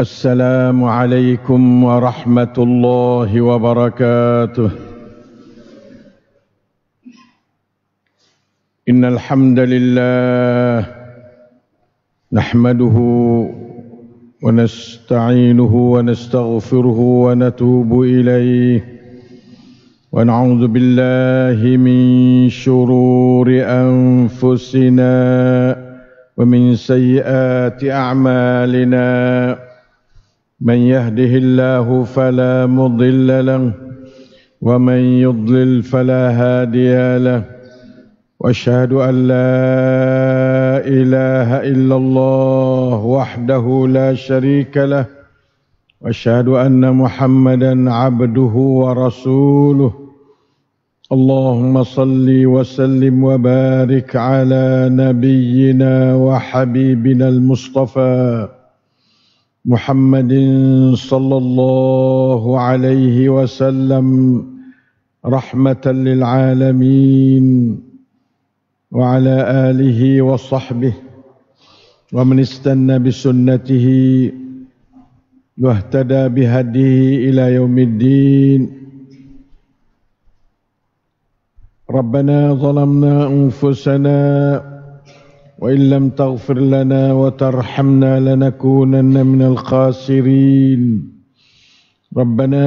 السلام عليكم ورحمة الله وبركاته إن الحمد لله نحمده ونستعينه ونستغفره ونتوب إليه ونعوذ بالله من شرور أنفسنا ومن سيئات أعمالنا من يهده الله فلا مضل له ومن يضلل فلا هادي له واشهد ان لا اله الا الله وحده لا شريك له واشهد ان محمدا عبده ورسوله اللهم صل وسلم وبارك على نبينا وحبيبنا المصطفى محمد صلى الله عليه وسلم رحمة للعالمين وعلى آله وصحبه ومن استنى بسنته واهتدى بهديه إلى يوم الدين ربنا ظلمنا أنفسنا وإن لم تغفر لنا وترحمنا لنكونن من الخاسرين ربنا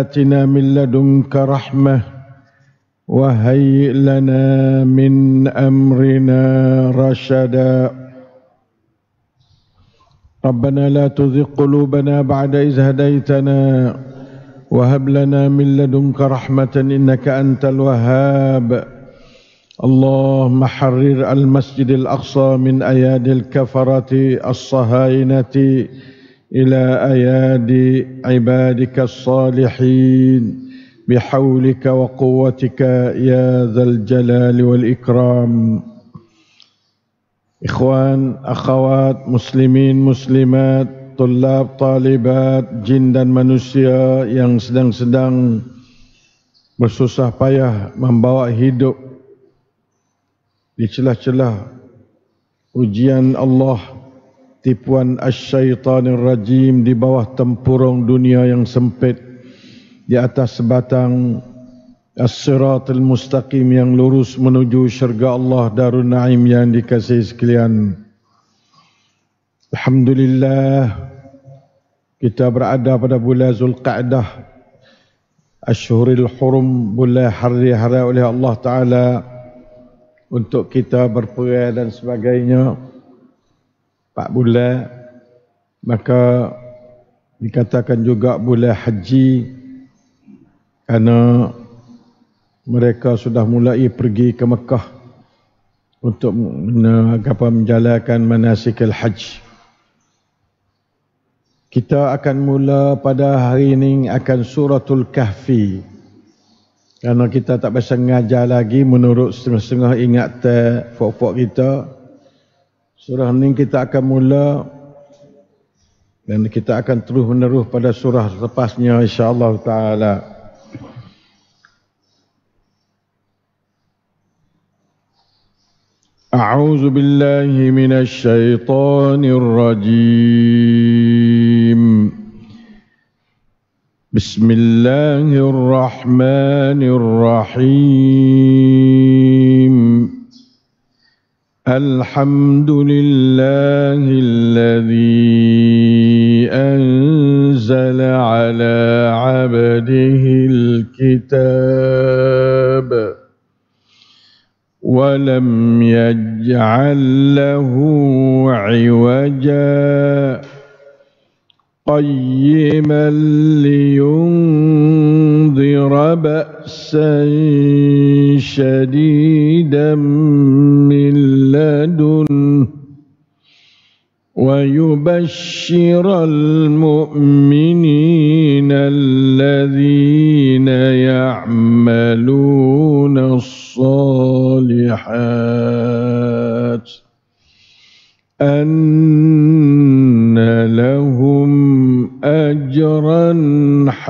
آتنا من لدنك رحمة وهيئ لنا من أمرنا رشدا ربنا لا تزغ قلوبنا بعد إذ هديتنا وهب لنا من لدنك رحمة إنك أنت الوهاب اللهم حرر المسجد الاقصى من اياد الكفره الصهاينه الى اياد عبادك الصالحين بحولك وقوتك يا ذا الجلال والاكرام اخوان اخوات مسلمين مسلمات طلاب طالبات جن منوسيا yang sedang-sedang bersusah payah membawa hidup di celah-celah ujian Allah tipuan yang rajim di bawah tempurung dunia yang sempit di atas batang as-siratul mustaqim yang lurus menuju syurga Allah darun naim yang dikasih sekalian alhamdulillah kita berada pada bulan Zulqa'dah Ashhuril Hurum bulan hari-hari oleh Allah Taala untuk kita berperai dan sebagainya empat bulan maka dikatakan juga boleh haji kerana mereka sudah mulai pergi ke Mekah untuk apa menjalankan manasikil haji kita akan mula pada hari ini akan suratul kahfi kerana kita tak bisa mengajar lagi menurut setengah-setengah ingat fok-fok kita. Surah ini kita akan mula dan kita akan terus menerus pada surah lepasnya insyaAllah ta'ala. أعوذ بالله من الشيطان rajim. بسم الله الرحمن الرحيم الحمد لله الذي أنزل على عبده الكتاب ولم يجعل له عوجاً قيما لينذر بأسا شديدا من لدن ويبشر المؤمنين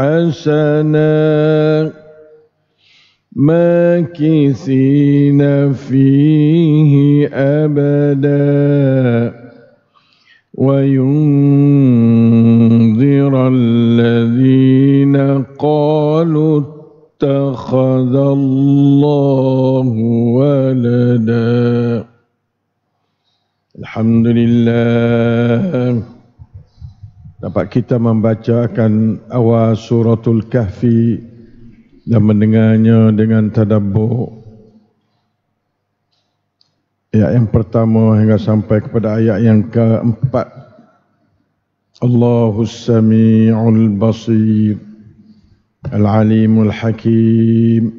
حسنا ماكثين فيه Dapat kita membacakan awal suratul kahfi dan mendengarnya dengan tadabbur. Ayat yang pertama hingga sampai kepada ayat yang keempat. Allahus sami'ul basir. Al-alimul hakim.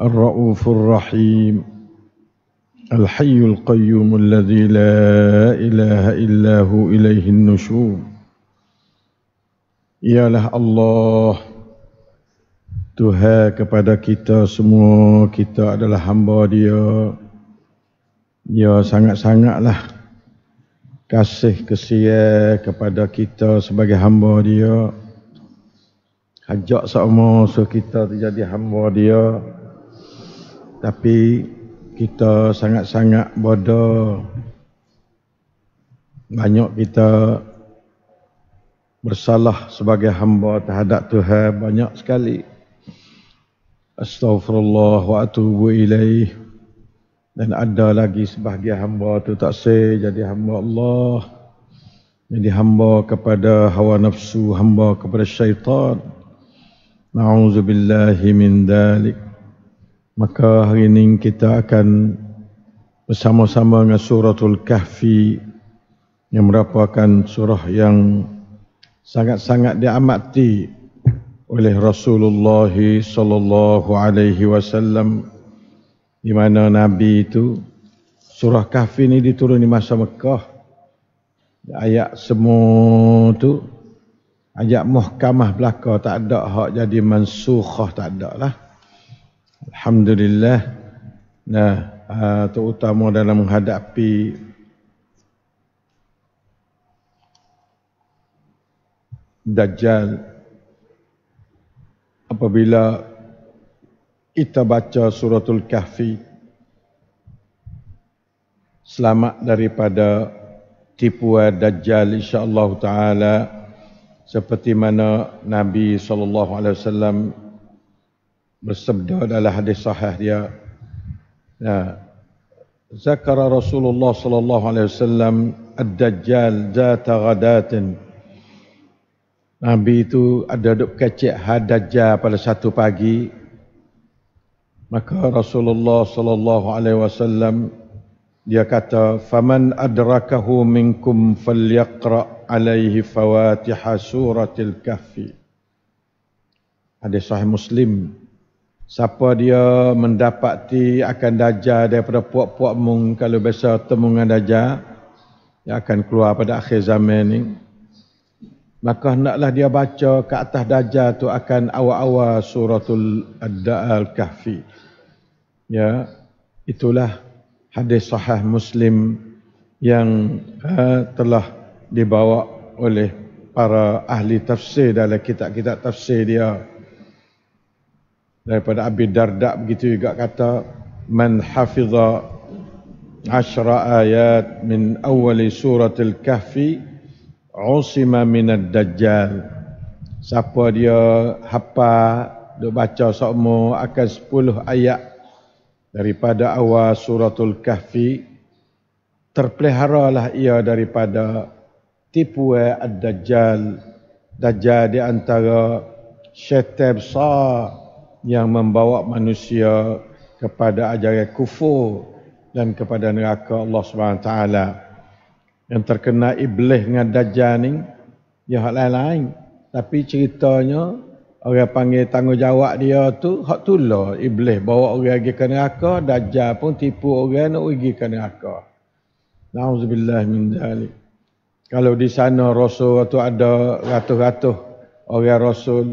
al raufur rahim. Al-hayyul qayyumul ladhi la ilaha illahu ilayhin nushur ialah Allah Tuhan kepada kita semua kita adalah hamba dia dia sangat-sangatlah kasih kesia kepada kita sebagai hamba dia hajak semua so kita jadi hamba dia tapi kita sangat-sangat bodoh banyak kita bersalah sebagai hamba terhadap Tuhan banyak sekali. Astaghfirullah wa atubu ilaih. Dan ada lagi sebahagian hamba tu tak say, jadi hamba Allah. Jadi hamba kepada hawa nafsu, hamba kepada syaitan. Na'udzubillahi min dalik. Maka hari ini kita akan bersama-sama dengan suratul kahfi yang merupakan surah yang sangat-sangat diamati oleh Rasulullah sallallahu alaihi wasallam di mana nabi itu surah kahfi ini diturun di masa Mekah ayat semua tu ayat muhkamah belaka tak ada hak jadi mansukhah tak ada lah alhamdulillah nah ah, terutama dalam menghadapi Dajjal apabila kita baca suratul kahfi selamat daripada tipuan dajjal insyaallah taala seperti mana nabi sallallahu alaihi wasallam bersabda dalam hadis sahih dia nah zakara rasulullah sallallahu alaihi wasallam ad-dajjal zata ghadatin Nabi itu ada duduk kecek hadaja pada satu pagi. Maka Rasulullah sallallahu alaihi wasallam dia kata, "Faman adrakahu minkum falyaqra alaihi fawatiha suratil kahfi." Hadis sahih Muslim. Siapa dia mendapati akan dajah daripada puak-puak mung kalau biasa temu dengan dajah, dia akan keluar pada akhir zaman ini maka hendaklah dia baca ke atas dajjal tu akan awal-awal suratul ad-da'al kahfi ya itulah hadis sahih muslim yang uh, telah dibawa oleh para ahli tafsir dalam kitab-kitab tafsir dia daripada Abi Dardak begitu juga kata man hafiza 10 ayat min awal suratul kahfi usima minad dajjal siapa dia hafa dok baca sokmo akan sepuluh ayat daripada awal suratul kahfi terpeliharalah ia daripada tipuan ad-dajjal dajjal di antara syaitan sah yang membawa manusia kepada ajaran kufur dan kepada neraka Allah swt. taala yang terkena iblis dengan dajjal ni dia ya hak lain-lain tapi ceritanya orang panggil tanggungjawab dia tu hak tulah iblis bawa orang pergi ke neraka dajjal pun tipu orang nak pergi ke neraka naudzubillah min dzalik kalau di sana rasul tu ada ratus-ratus orang rasul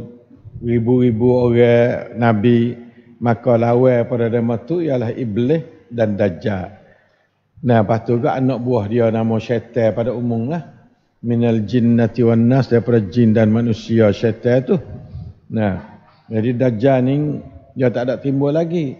ribu-ribu orang nabi maka lawan pada demo tu ialah iblis dan dajjal Nah, lepas tu juga anak buah dia nama syaitan pada umum lah. Minal jinnati wan nas, daripada jin dan manusia syaitan tu. Nah, jadi Dajjal ni dia tak ada timbul lagi.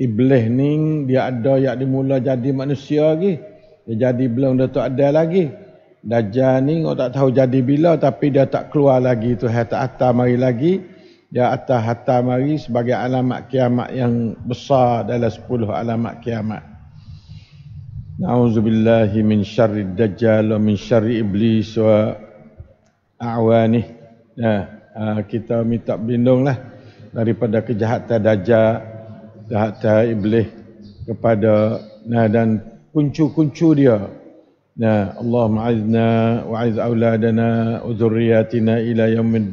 Iblis ni dia ada yang dimula jadi manusia lagi. Dia jadi belum dia tak ada lagi. Dajjal ni orang tak tahu jadi bila tapi dia tak keluar lagi tu. Dia tak atas mari lagi. Dia atas atas mari sebagai alamat kiamat yang besar dalam sepuluh alamat kiamat. A'udzu billahi min syarri dajjal wa min syarri iblis wa a'wani. Nah, ha, kita minta lindunglah daripada kejahatan dajjal, kejahatan iblis kepada nah dan kuncu-kuncu dia. Nah, Allah a'izna wa a'iz auladana wa dzurriyyatina ila yaumid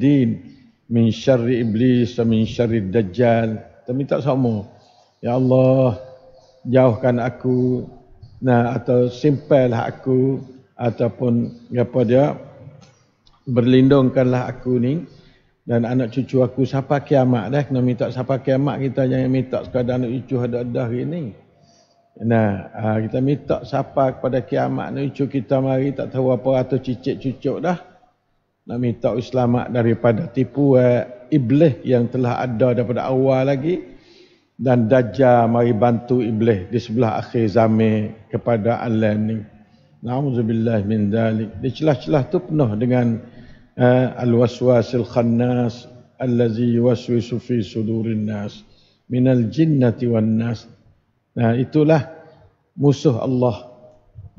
min syarri iblis wa min syarri dajjal. Kita minta semua? Ya Allah, jauhkan aku nah atau simpel aku ataupun apa dia berlindungkanlah aku ni dan anak cucu aku siapa kiamat dah kena minta siapa kiamat kita jangan minta sekadar anak cucu ada dah ini nah ah, kita minta siapa kepada kiamat anak cucu kita mari tak tahu apa atau cicit cucuk dah nak minta selamat daripada tipu eh, iblis yang telah ada daripada awal lagi dan dajjal mari bantu iblis di sebelah akhir zaman kepada Allah ni. Nauzubillah min dalik. Di celah-celah tu penuh dengan uh, al-waswasil khannas allazi yuwaswisu fi sudurin nas min al jinnati wan nas. Nah itulah musuh Allah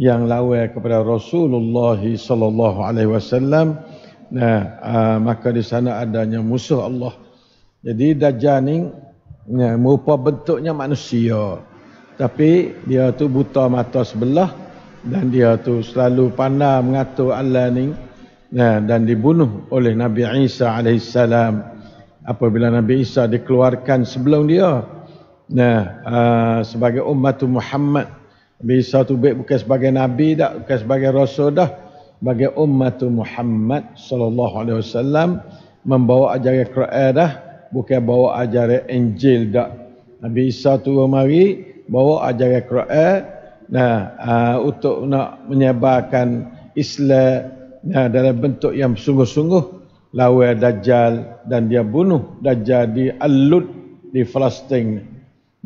yang lawai kepada Rasulullah sallallahu alaihi wasallam. Nah, uh, maka di sana adanya musuh Allah. Jadi Dajjal ni Ya, rupa bentuknya manusia. Tapi dia tu buta mata sebelah dan dia tu selalu pandai mengatur Allah ni. Ya, dan dibunuh oleh Nabi Isa alaihissalam. apabila Nabi Isa dikeluarkan sebelum dia. Nah, ya, uh, sebagai umat Muhammad Nabi Isa tu bukan sebagai nabi dah, bukan sebagai rasul dah. Bagi umat Muhammad sallallahu alaihi wasallam membawa ajaran Quran dah, bukan bawa ajaran Injil dak. Nabi Isa turun mari bawa ajaran Quran nah uh, untuk nak menyebarkan Islam nah dalam bentuk yang sungguh-sungguh lawan dajal dan dia bunuh dajjal di Al-Lud di Palestin.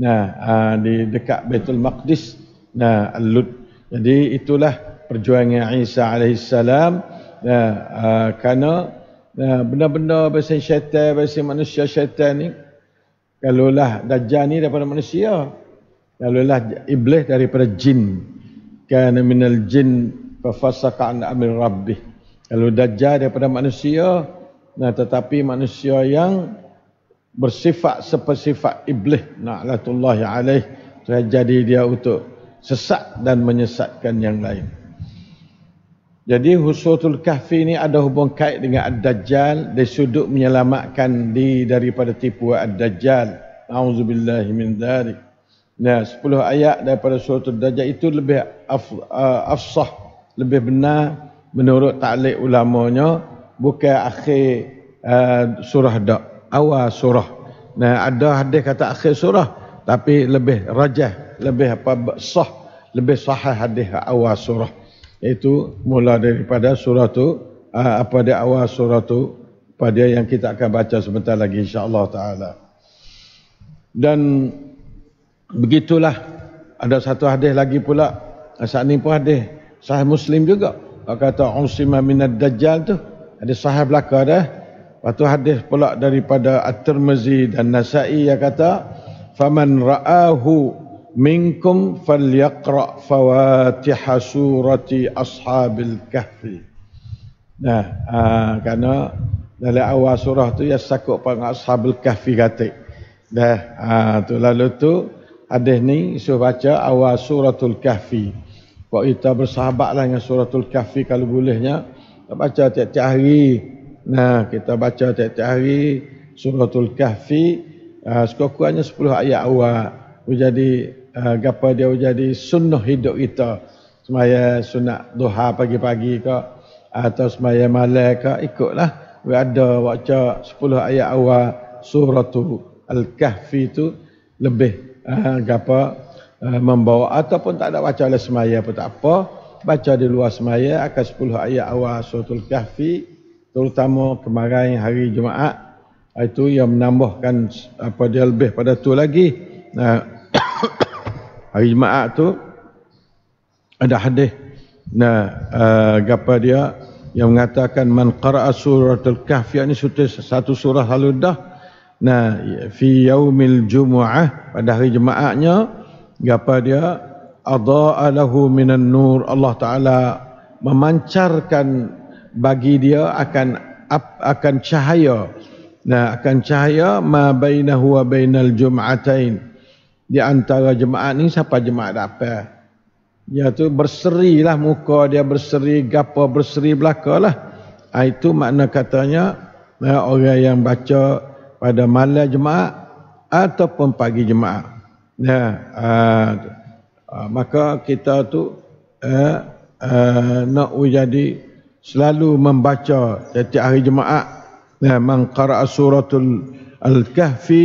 Nah uh, di dekat Baitul Maqdis nah Al-Lud. Jadi itulah perjuangan Isa alaihi salam nah uh, kerana Nah, ya, benda-benda biasa syaitan, biasa manusia syaitan ni, kalaulah dajjal ni daripada manusia, kalaulah iblis daripada jin. Kana minal jin fafasaka'an amir rabbih. Kalau dajjal daripada manusia, nah tetapi manusia yang bersifat sepersifat iblis. nah Na'latullahi alaih. Terjadi dia untuk sesat dan menyesatkan yang lain. Jadi Husratul Kahfi ini ada hubung kait dengan Ad-Dajjal dari sudut menyelamatkan diri daripada tipu Ad-Dajjal. A'udzubillahi min dzalik. Nah, 10 ayat daripada surah Ad-Dajjal itu lebih af, uh, afsah, lebih benar menurut taklid ulamanya bukan akhir uh, surah dak, awal surah. Nah, ada hadis kata akhir surah, tapi lebih rajah, lebih apa sah, lebih sahih hadis awal surah itu mula daripada surah tu ah, apa dia awal surah tu pada yang kita akan baca sebentar lagi insyaallah taala dan begitulah ada satu hadis lagi pula saat ni pun hadis sahih muslim juga kata usima minad dajjal tu ada sahih belaka dah Waktu hadis pula daripada At-Tirmizi dan Nasa'i yang kata faman ra'ahu minkum falyaqra fawatih surati ashabil kahfi nah aa, ha, kerana dalam awal surah tu ya sakut pang ashabil kahfi kata dah aa, ha, tu lalu tu hadis ni suruh baca awal suratul kahfi buat kita bersahabatlah dengan suratul kahfi kalau bolehnya kita baca tiap-tiap hari nah kita baca tiap-tiap hari suratul kahfi Uh, ha, sekurang-kurangnya 10 ayat awal menjadi uh, eh, gapa dia jadi sunnah hidup kita semaya sunat duha pagi-pagi ke atau semaya malam ke ikutlah we ada baca 10 ayat awal surah al-kahfi tu lebih uh, eh, gapa uh, eh, membawa ataupun tak ada baca oleh semaya pun tak apa baca di luar semaya akan 10 ayat awal surah al-kahfi terutama kemarin hari jumaat itu yang menambahkan apa dia lebih pada tu lagi nah uh, hari Jumaat tu ada hadis nah eh, gapa dia yang mengatakan man qara'a suratul kahf yakni satu surah haludah. nah fi yaumil jumuah pada hari jumaatnya gapa dia adaa lahu minan nur Allah taala memancarkan bagi dia akan akan cahaya nah akan cahaya ma bainahu wa bainal jum'atain di antara jemaat ni siapa jemaat apa? Ya tu berseri lah muka dia berseri, gapa berseri belakalah. Ha, itu makna katanya ya, orang yang baca pada malam jemaat ataupun pagi jemaat. Ya, aa, ha, ha, maka kita tu eh, aa, ya, ha, nak jadi selalu membaca setiap hari jemaat. Ya, man suratul al-kahfi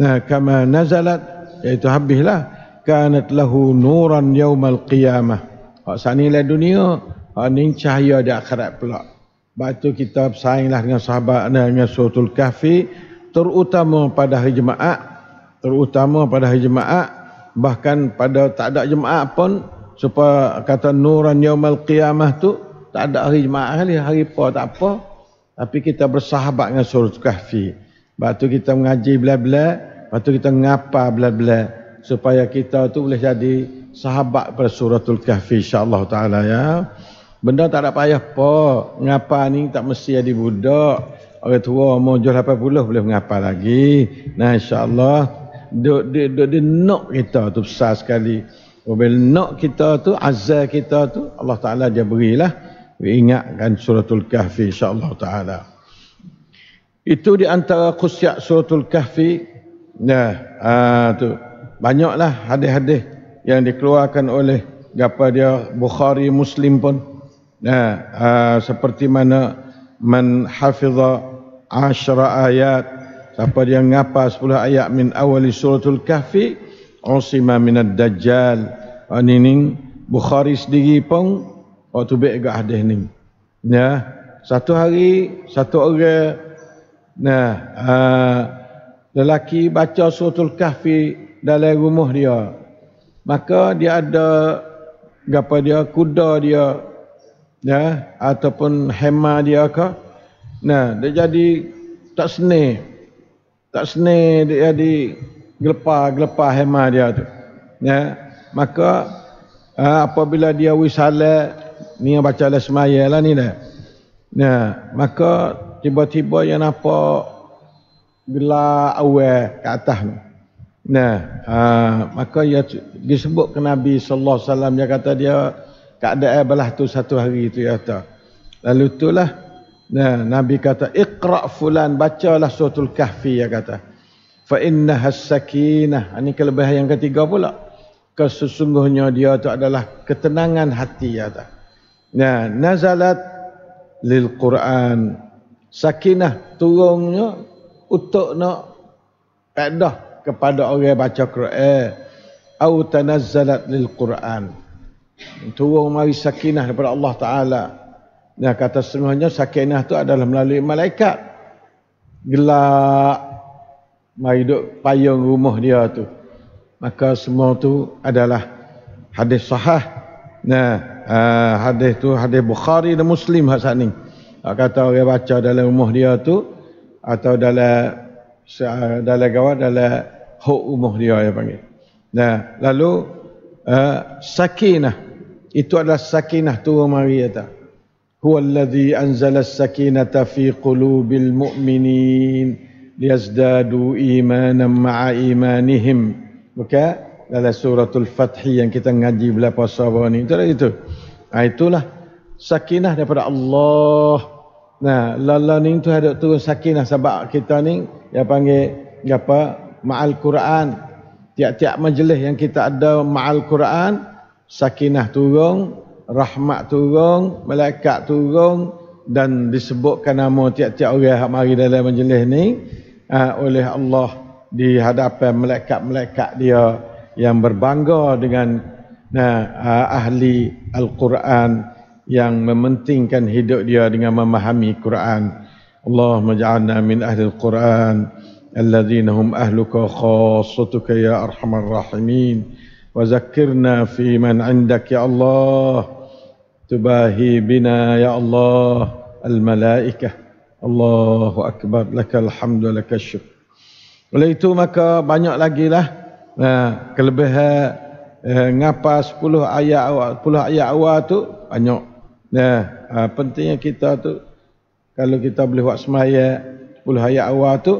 ya, kama nazalat iaitu habislah kanat lahu nuran yaumal qiyamah hak sani lah dunia hak ni cahaya di akhirat pula batu kita bersainglah dengan sahabat dengan suratul kahfi terutama pada hari jemaah terutama pada hari jemaah bahkan pada tak ada jemaah pun supaya kata nuran yaumal qiyamah tu tak ada hari jemaah hari, hari apa tak apa tapi kita bersahabat dengan suratul kahfi batu kita mengaji bila-bila Lepas tu kita ngapa bla-bla supaya kita tu boleh jadi sahabat pada suratul kahfi Allah taala ya. Benda tak ada payah apa. Ngapa ni tak mesti jadi budak. Orang tua umur jual 80 boleh mengapa lagi. Nah insyaAllah. Duk di, duk di nok kita tu besar sekali. Mobil nok kita tu, azal kita tu. Allah Ta'ala dia berilah. Ingatkan suratul kahfi insya Allah Ta'ala. Itu di antara kusyak suratul kahfi. Nah, ya, uh, tu banyaklah hadis-hadis yang dikeluarkan oleh apa dia Bukhari Muslim pun. Nah, ya, uh, seperti mana man hafiza asyra ayat siapa dia ngapa 10 ayat min awali suratul kahfi usima minad dajjal ini ah, Bukhari sendiri pun waktu oh, baik ke hadis ni nah ya, satu hari satu orang nah uh, lelaki baca suratul kahfi dalam rumah dia maka dia ada gapa dia kuda dia ya ataupun hema dia ke nah dia jadi tak seni tak seni dia jadi gelepah-gelepah hema dia tu ya maka ha, apabila dia wisale ni yang baca lah, lah ni dah. Nah, maka tiba-tiba yang apa gelar awal ke atas tu. Nah, ha, maka dia disebut ke Nabi sallallahu alaihi wasallam dia kata dia keadaan belah tu satu hari tu ya kata. Lalu itulah nah Nabi kata iqra fulan bacalah suratul kahfi dia kata. Fa inna hasakinah. Ini ha, kelebihan yang ketiga pula. Kesesungguhnya dia itu adalah ketenangan hati ya kata. Nah, nazalat lil Quran. Sakinah turunnya untuk nak pedah kepada orang yang baca Quran atau tanazzalat lil Quran. Turun mari sakinah daripada Allah Taala. Dan kata semuanya sakinah tu adalah melalui malaikat. Gelak mari duk payung rumah dia tu. Maka semua tu adalah hadis sahih. Nah, uh, hadis tu hadis Bukhari dan Muslim hak sat ni. Kata orang baca dalam rumah dia tu, atau dalam dalam gawat dalam hok umuh dia yang panggil. Nah, lalu uh, sakinah itu adalah sakinah turun mari kata. Huwallazi anzala as-sakinata fi qulubil mu'minin liyazdadu imanan ma'a imanihim. Maka dalam suratul Fath yang kita ngaji belah puasa bawah ni. Itu lah itu. Nah, itulah sakinah daripada Allah. Nah, lala ni tu ada turun sakinah sebab kita ni yang panggil apa? Ma'al Quran. Tiap-tiap majlis yang kita ada ma'al Quran, sakinah turun, rahmat turun, malaikat turun dan disebutkan nama tiap-tiap orang yang mari dalam majlis ni uh, oleh Allah di hadapan malaikat-malaikat dia yang berbangga dengan nah, uh, ahli Al-Quran yang mementingkan hidup dia dengan memahami Quran. Allah ja'alna min ahli al-Quran alladhina hum ahluka khassatuka ya arhamar rahimin wa fi man 'indaka ya Allah tubahi bina ya Allah al-malaika Allahu akbar laka alhamdulillah. lakal Oleh itu maka banyak lagi lah nah, ha, kelebihan eh, ngapa 10 ayat awal 10 ayat awal tu banyak Nah, ha, pentingnya kita tu kalau kita boleh buat semayat 10 ayat awal tu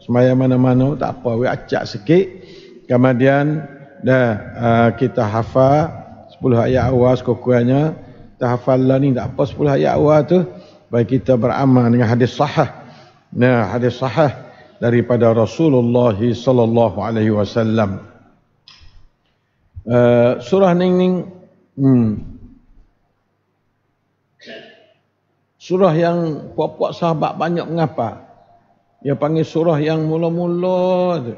semayat mana-mana tak apa we acak sikit kemudian dah ha, kita hafal 10 hayat awal sekurang-kurangnya kita hafal lah ni tak apa 10 hayat awal tu baik kita beramal dengan hadis sahah nah hadis sahah daripada Rasulullah sallallahu alaihi wasallam ah, surah ning ning hmm, Surah yang puak-puak sahabat banyak mengapa? Dia panggil surah yang mula-mula tu.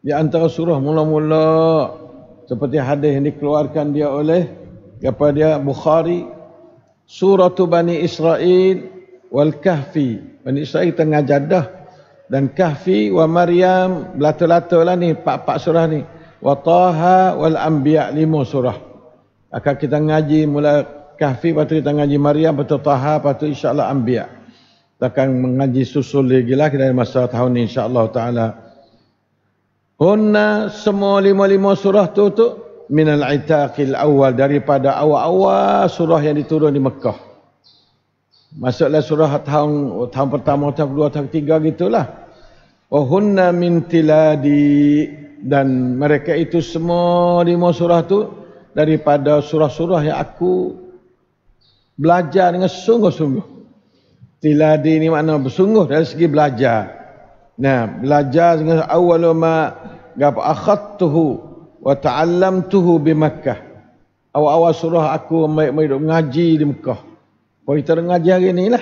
Di antara surah mula-mula seperti hadis yang dikeluarkan dia oleh apa dia Bukhari Surah Bani Israel wal Kahfi. Bani Israel tengah jadah dan Kahfi wa Maryam belato-lato lah ni pak-pak surah ni. Wa Taha wal Anbiya lima surah. Akan kita ngaji mula kahfi patut kita ngaji Maryam patut Taha patut insyaallah anbiya takkan mengaji susul lagi lah dari masa tahun ini insyaallah taala hunna semua lima-lima surah tu tu minal itaqil awal daripada awal-awal surah yang diturun di Mekah masuklah surah tahun tahun pertama tahun kedua tahun ketiga gitulah Oh hunna min tiladi dan mereka itu semua lima surah tu daripada surah-surah yang aku belajar dengan sungguh-sungguh. Tiladi ni makna bersungguh dari segi belajar. Nah, belajar dengan awal ma gap akhadtuhu wa ta'allamtuhu bi Makkah. Awal-awal surah aku ambil mengaji di Mekah. Kau kita mengaji hari ni lah.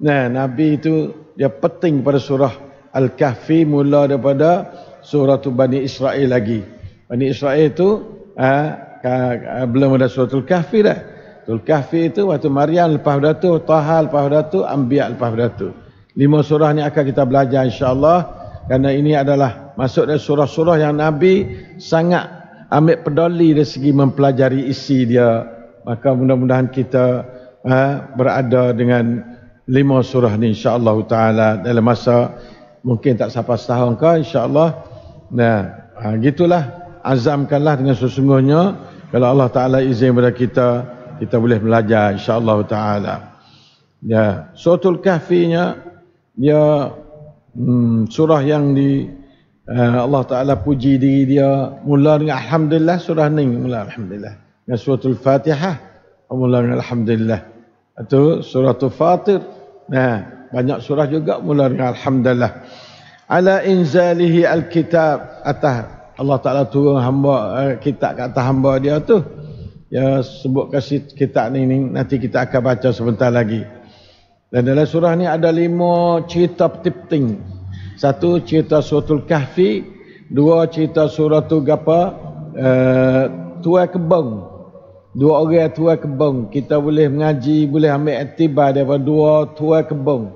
Nah, Nabi itu dia penting pada surah Al-Kahfi mula daripada surah tu Bani Israel lagi. Bani Israel itu ha, ah, belum ada surah Al-Kahfi dah. Tul Kahfi itu waktu Maryam lepas Datu, Taha lepas Datu, Ambiya lepas Datu. Lima surah ni akan kita belajar insya-Allah kerana ini adalah masuk dari surah-surah yang Nabi sangat ambil peduli dari segi mempelajari isi dia. Maka mudah-mudahan kita ha, berada dengan lima surah ni insya-Allah taala dalam masa mungkin tak sampai setahun ke insya-Allah. Nah, ha, gitulah azamkanlah dengan sesungguhnya kalau Allah taala izin kepada kita kita boleh belajar insyaallah taala ya suratul kahfinya dia hmm, surah yang di uh, Allah taala puji diri dia mula dengan alhamdulillah surah ni mula alhamdulillah Ya suratul fatihah mula dengan alhamdulillah atau suratul fatir nah banyak surah juga mula dengan alhamdulillah ala inzalihi alkitab atah Allah taala turun hamba uh, kitab kat atas hamba dia tu Ya sebut kasih kita ni, ni nanti kita akan baca sebentar lagi. Dan dalam surah ni ada lima cerita penting. Satu cerita suratul kahfi, dua cerita surah tu gapa uh, eh, tua kebong. Dua orang tua kebong. Kita boleh mengaji, boleh ambil aktibar daripada dua tua kebong.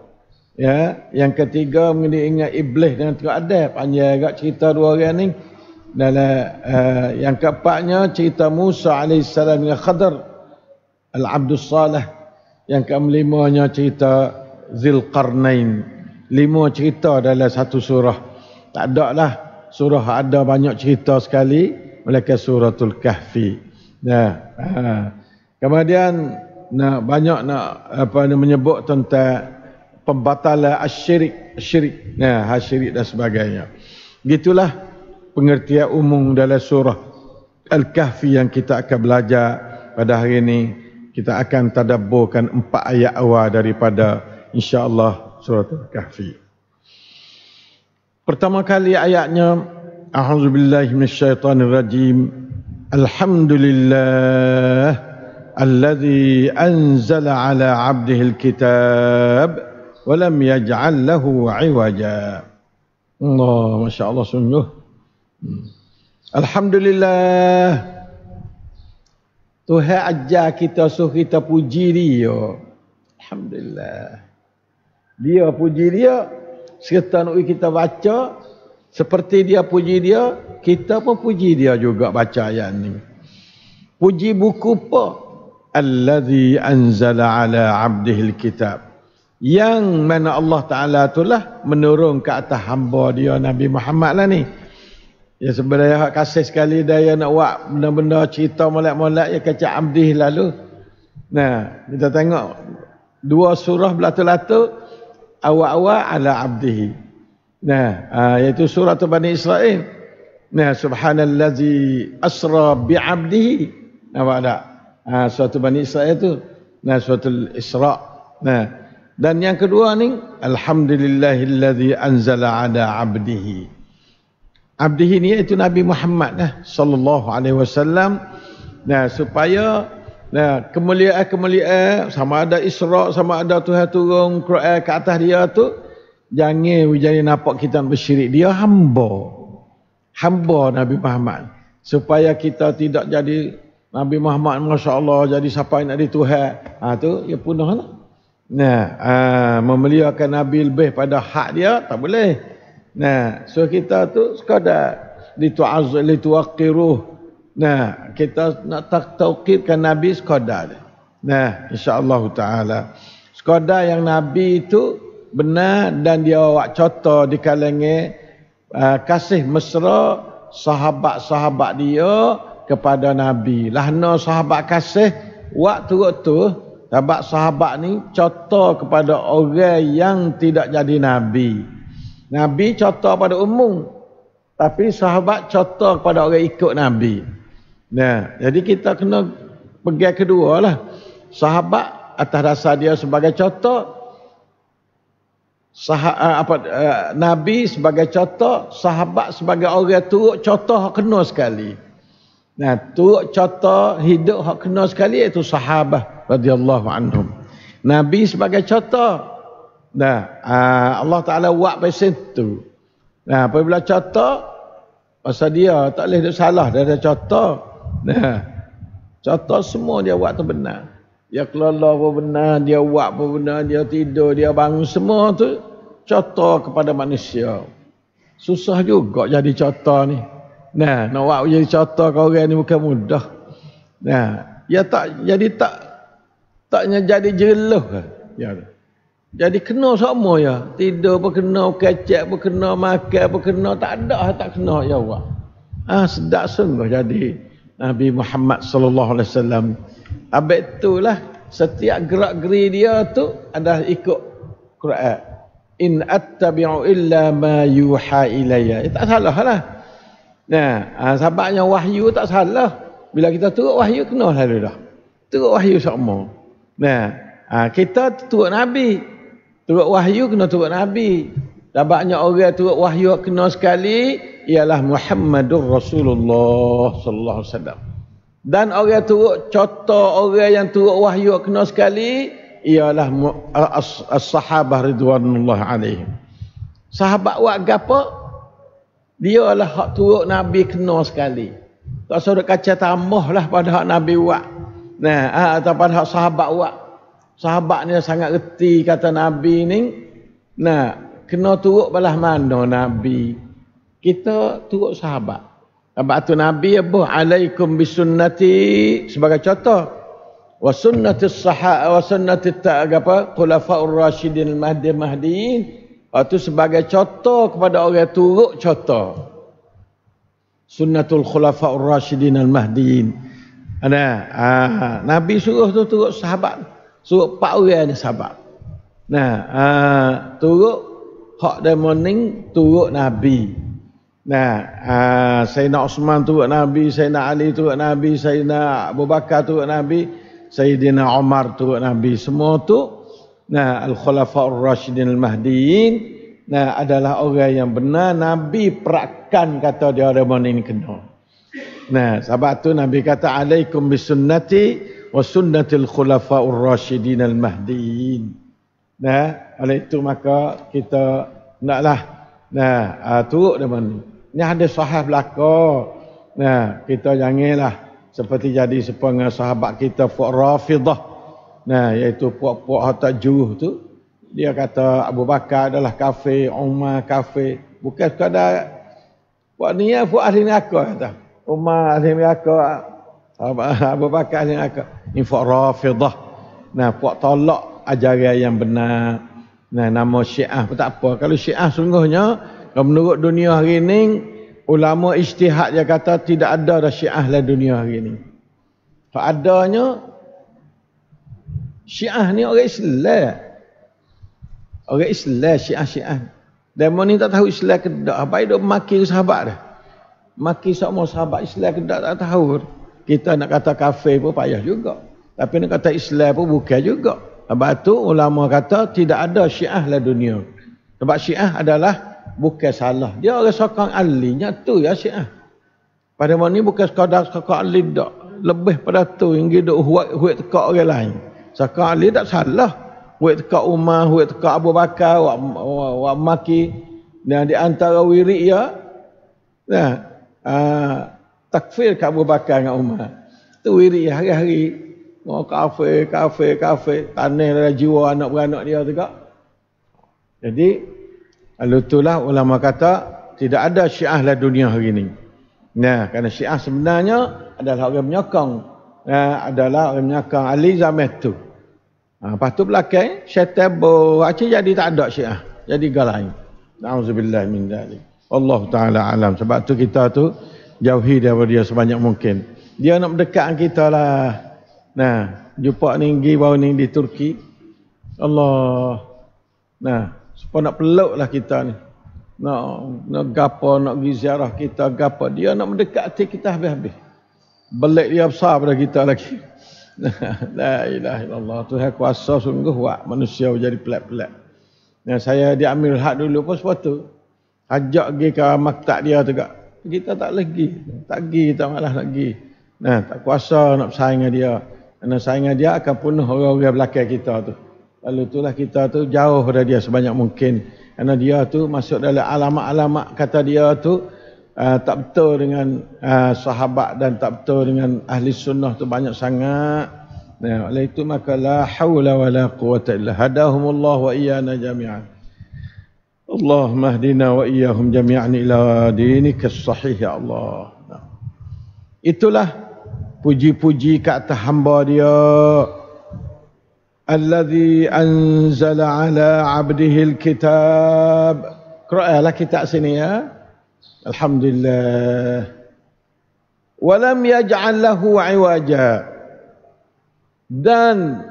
Ya, yang ketiga mengenai ingat iblis dengan tua ada Panjang agak cerita dua orang ni. Dan uh, yang keempatnya cerita Musa AS dengan Khadr Al-Abdus Salah. Yang kelimanya cerita Zilqarnain. Lima cerita dalam satu surah. Tak ada lah surah ada banyak cerita sekali. Mereka suratul kahfi. Nah, ha. Kemudian nak banyak nak apa ni menyebut tentang pembatalan asyirik, syirik. Nah, hasyirik dan sebagainya. Gitulah pengertian umum dalam surah Al-Kahfi yang kita akan belajar pada hari ini kita akan tadabburkan empat ayat awal daripada insya-Allah surah Al-Kahfi. Pertama kali ayatnya A'udzubillahi minasyaitonirrajim. Alhamdulillah alladhi anzala ala 'abdihi al-kitab wa lam yaj'al lahu 'iwaja. Allah, masya-Allah sungguh. Hmm. Alhamdulillah. Tuhan ajar kita suruh kita puji dia. Alhamdulillah. Dia puji dia. Serta nak kita baca. Seperti dia puji dia. Kita pun puji dia juga baca ayat ni. Puji buku apa? Alladhi anzala ala abdihi kitab Yang mana Allah Ta'ala itulah menurun ke atas hamba dia Nabi Muhammad lah ni. Ya sebenarnya hak kasih sekali daya nak buat benda-benda cerita molek-molek ya kacak amdih lalu. Nah, kita tengok dua surah belatu-latu awal-awal ala abdihi. Nah, ha, iaitu surah tu Bani Israel. Nah, subhanallazi asra bi abdihi. Nampak tak? Ha, suatu Bani Israel tu. Nah, al Isra. Nah, dan yang kedua ni, Alhamdulillahillazi anzala ala Alhamdulillahillazi anzala ala abdihi. Abdihi ni iaitu Nabi Muhammad lah sallallahu alaihi wasallam. Nah supaya nah kemuliaan-kemuliaan sama ada Isra' sama ada Tuhan turun Quran ke atas dia tu jangan wujari nampak kita bersyirik dia hamba. Hamba Nabi Muhammad supaya kita tidak jadi Nabi Muhammad masya-Allah jadi siapa yang nak di Tuhan. Ha tu ya punahlah. Nah, uh, memuliakan Nabi lebih pada hak dia tak boleh. Nah, so kita tu sekadar dituaz lituaqiruh. Nah, kita nak tak tauqirkan Nabi sekadar. Nah, insya Allah ta'ala. Sekadar yang Nabi itu benar dan dia awak contoh di kalengi uh, ah, kasih mesra sahabat-sahabat dia kepada Nabi. Lah no sahabat kasih waktu tu, sahabat-sahabat ni contoh kepada orang yang tidak jadi Nabi. Nabi contoh pada umum. Tapi sahabat contoh kepada orang ikut Nabi. Nah, jadi kita kena pergi kedua lah. Sahabat atas dasar dia sebagai contoh. Sah ah, apa, uh, Nabi sebagai contoh. Sahabat sebagai orang turut contoh yang kena sekali. Nah, turut contoh hidup yang kena sekali iaitu sahabat radhiyallahu anhum. Nabi sebagai contoh Nah, ah, Allah Ta'ala buat pasal tu. Nah, apabila catat, pasal dia tak boleh dia salah, dia ada catat. Nah, catat semua dia buat tu benar. Dia kelola pun benar, dia buat pun benar, dia tidur, dia bangun semua tu. Catat kepada manusia. Susah juga jadi catat ni. Nah, nak buat jadi catat ke orang ni bukan mudah. Nah, dia ya tak jadi tak taknya jadi jeluh ke. Ya. Dah. Jadi kena semua ya. Tidur pun kena, kecek pun kena, makan pun kena. Tak ada tak kena ya Allah. Ah ha, sedap sungguh jadi Nabi Muhammad sallallahu alaihi wasallam. Abet itulah setiap gerak-geri dia tu adalah ikut Quran. In attabi'u illa ma yuha ilayya. Ya, tak salah lah. Nah, ha, sebabnya wahyu tak salah. Bila kita turut wahyu, kenal lah dah. Turut wahyu sama. Nah, ha, kita turut Nabi turut wahyu kena turut nabi. Dah banyak orang turut wahyu kena sekali ialah Muhammadur Rasulullah sallallahu alaihi wasallam. Dan orang yang turut contoh orang yang turut wahyu kena sekali ialah as-sahabah ridwanullah alaihim. Sahabat buat gapo? Dia lah hak turut Nabi kena sekali. Tak suruh kaca tambah lah pada hak Nabi buat. Nah, ah, atau pada hak sahabat buat sahabat ni sangat reti kata Nabi ni. Nah, kena turut balas mana Nabi? Kita turut sahabat. Sebab tu Nabi ya buh alaikum bisunnati sebagai contoh. Wa sunnati sahaba wa sunnati apa? Khulafaur Rashidin al Mahdi Mahdiin. Itu sebagai contoh kepada orang turut contoh. Sunnatul Khulafaur Rashidin Al mahdi Ana, ah, Nabi suruh tu turut sahabat. Suruh empat orang ni sahabat. Nah, uh, turut hak the morning turut Nabi. Nah, uh, ah, Sayyidina Osman turut Nabi, Sayyidina Ali turut Nabi, Sayyidina Abu Bakar turut Nabi, Sayyidina Omar turut Nabi. Semua tu nah al-khulafa ar-rasyidin al-mahdiin nah adalah orang yang benar Nabi perakkan kata dia ada morning kena. Nah, sebab tu Nabi kata alaikum bisunnati wasunnatil khulafaur rasyidin al mahdiin nah oleh itu maka kita naklah nah uh, turuk dengan ni ni ada sahabat belaka nah kita janganlah seperti jadi sepeng sahabat kita fu rafidah nah iaitu puak-puak hatak juh tu dia kata Abu Bakar adalah kafe, Umar kafe, bukan sekadar buat niat ya, fu ahli neraka kata Umar ahli neraka Abu Bakar ni aku infak rafidah. Nah, puak tolak ajaran yang benar. Nah, nama Syiah pun tak apa. Kalau Syiah sungguhnya, kalau menurut dunia hari ini, ulama ijtihad dia kata tidak ada dah Syiah dalam dunia hari ini. Tak adanya Syiah ni orang Islam. Orang Islam Syiah-Syiah. Demo ni tak tahu Islam ke tak. Baik dok maki sahabat dah. Maki semua sahabat Islam ke tak tahu. Dah kita nak kata kafir pun payah juga. Tapi nak kata Islam pun bukan juga. Sebab tu ulama kata tidak ada syiah lah dunia. Sebab syiah adalah bukan salah. Dia orang sokong alinya tu ya syiah. Pada mana ni bukan sekadar sokong alin tak. Lebih pada tu yang duduk huwet-huwet tekak orang lain. Sokong alin tak salah. Huwet tekak Umar, huwet tekak Abu Bakar, wak, wak, wak maki. Dan di antara wirik ya. Nah, uh, takfir Kak Abu Bakar dengan Umar. Tu wiri hari-hari. Oh, kafe, kafe, kafe. Tanah dalam jiwa anak-beranak dia juga. Jadi, lalu itulah ulama kata, tidak ada syiah lah dunia hari ini. Nah, kerana syiah sebenarnya adalah orang menyokong. Nah, adalah orang menyokong Ali Zameh tu. Ha, lepas tu belakang, syaitan berwajib jadi tak ada syiah. Jadi galain. Na'udzubillah min dalik. Allah Ta'ala alam. Sebab tu kita tu, jauhi daripada dia sebanyak mungkin. Dia nak berdekat dengan kita lah. Nah, jumpa ni pergi bawah ni di Turki. Allah. Nah, supaya nak peluk lah kita ni. Nak, nak gapa, nak pergi ziarah kita, gapa. Dia nak mendekat hati kita habis-habis. Belik dia besar pada kita lagi. La ilaha illallah. Tuhan kuasa sungguh buat manusia jadi pelat-pelat. Nah, saya diambil hak dulu pun sebab tu. Ajak pergi ke maktab dia tegak kita tak lagi. Tak lagi. kita malah lagi. Nah, tak kuasa nak bersaing dengan dia. Kerana saing dengan dia akan penuh orang-orang belakang kita tu. Lalu itulah kita tu jauh dari dia sebanyak mungkin. Kerana dia tu masuk dalam alamat-alamat kata dia tu uh, tak betul dengan uh, sahabat dan tak betul dengan ahli sunnah tu banyak sangat. Nah, oleh itu maka la hawla wa la quwata illa hadahumullah wa iyana jami'an. اللهم اهدنا واياهم جميعا الى دينك الصحيح يا Allah. itulah puji-puji ke atas hamba dia الذي انزل على عبده الكتاب qira'ahlah kitab sini ya alhamdulillah ولم يجعل له عواجا dan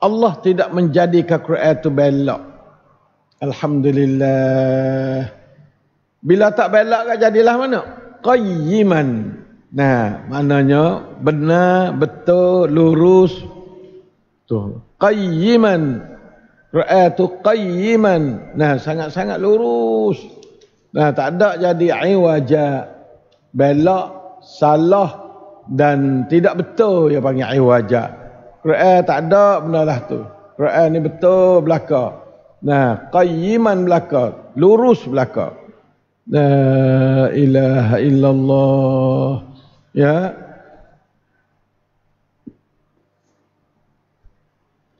Allah tidak menjadikan Quran itu belok Alhamdulillah. Bila tak belak kan jadilah mana? Qayyiman. Nah, maknanya benar, betul, lurus. Tu. Qayyiman. Ra'atu qayyiman. Nah, sangat-sangat lurus. Nah, tak ada jadi iwaja. Belak, salah dan tidak betul yang panggil iwaja. Ra'a tak ada benarlah tu. Ra'a ni betul belakang. Nah, qayyiman belaka, lurus belaka. La ilaha illallah. Ya.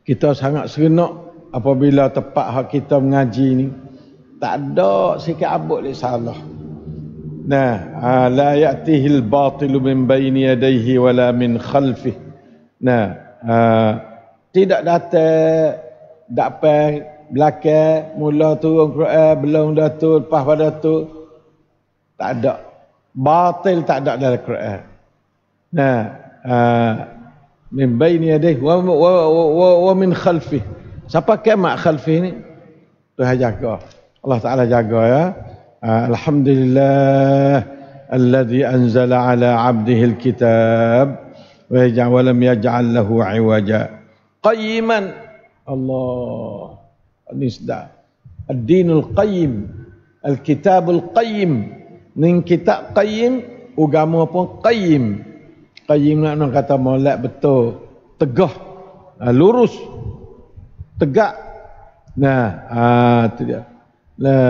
Kita sangat serenak apabila tepat hak kita mengaji ni. Tak ada sikit abut lagi salah. Nah, ha, la ya'tihil batilu min baini yadayhi wala min khalfih. Nah, ha, tidak datang dapat belakang mula turun Quran belum dah tu lepas pada tu tak ada batil tak ada dalam Quran nah uh, min baini yadayhi wa, wa wa wa wa min khalfi siapa mak khalfi ni Tuhan jaga Allah taala jaga ya ah, alhamdulillah alladhi anzala ala abdihi alkitab wa yaj'al lam yaj'al lahu iwaja qayyiman Allah Nisda, Ad-dinul qayyim. Al-kitabul qayyim. Nin kitab qayyim. ugamu pun qayyim. Qayyim nak nak kata molek betul. Tegah. Ha, lurus. Tegak. Nah. itu ha, dia. La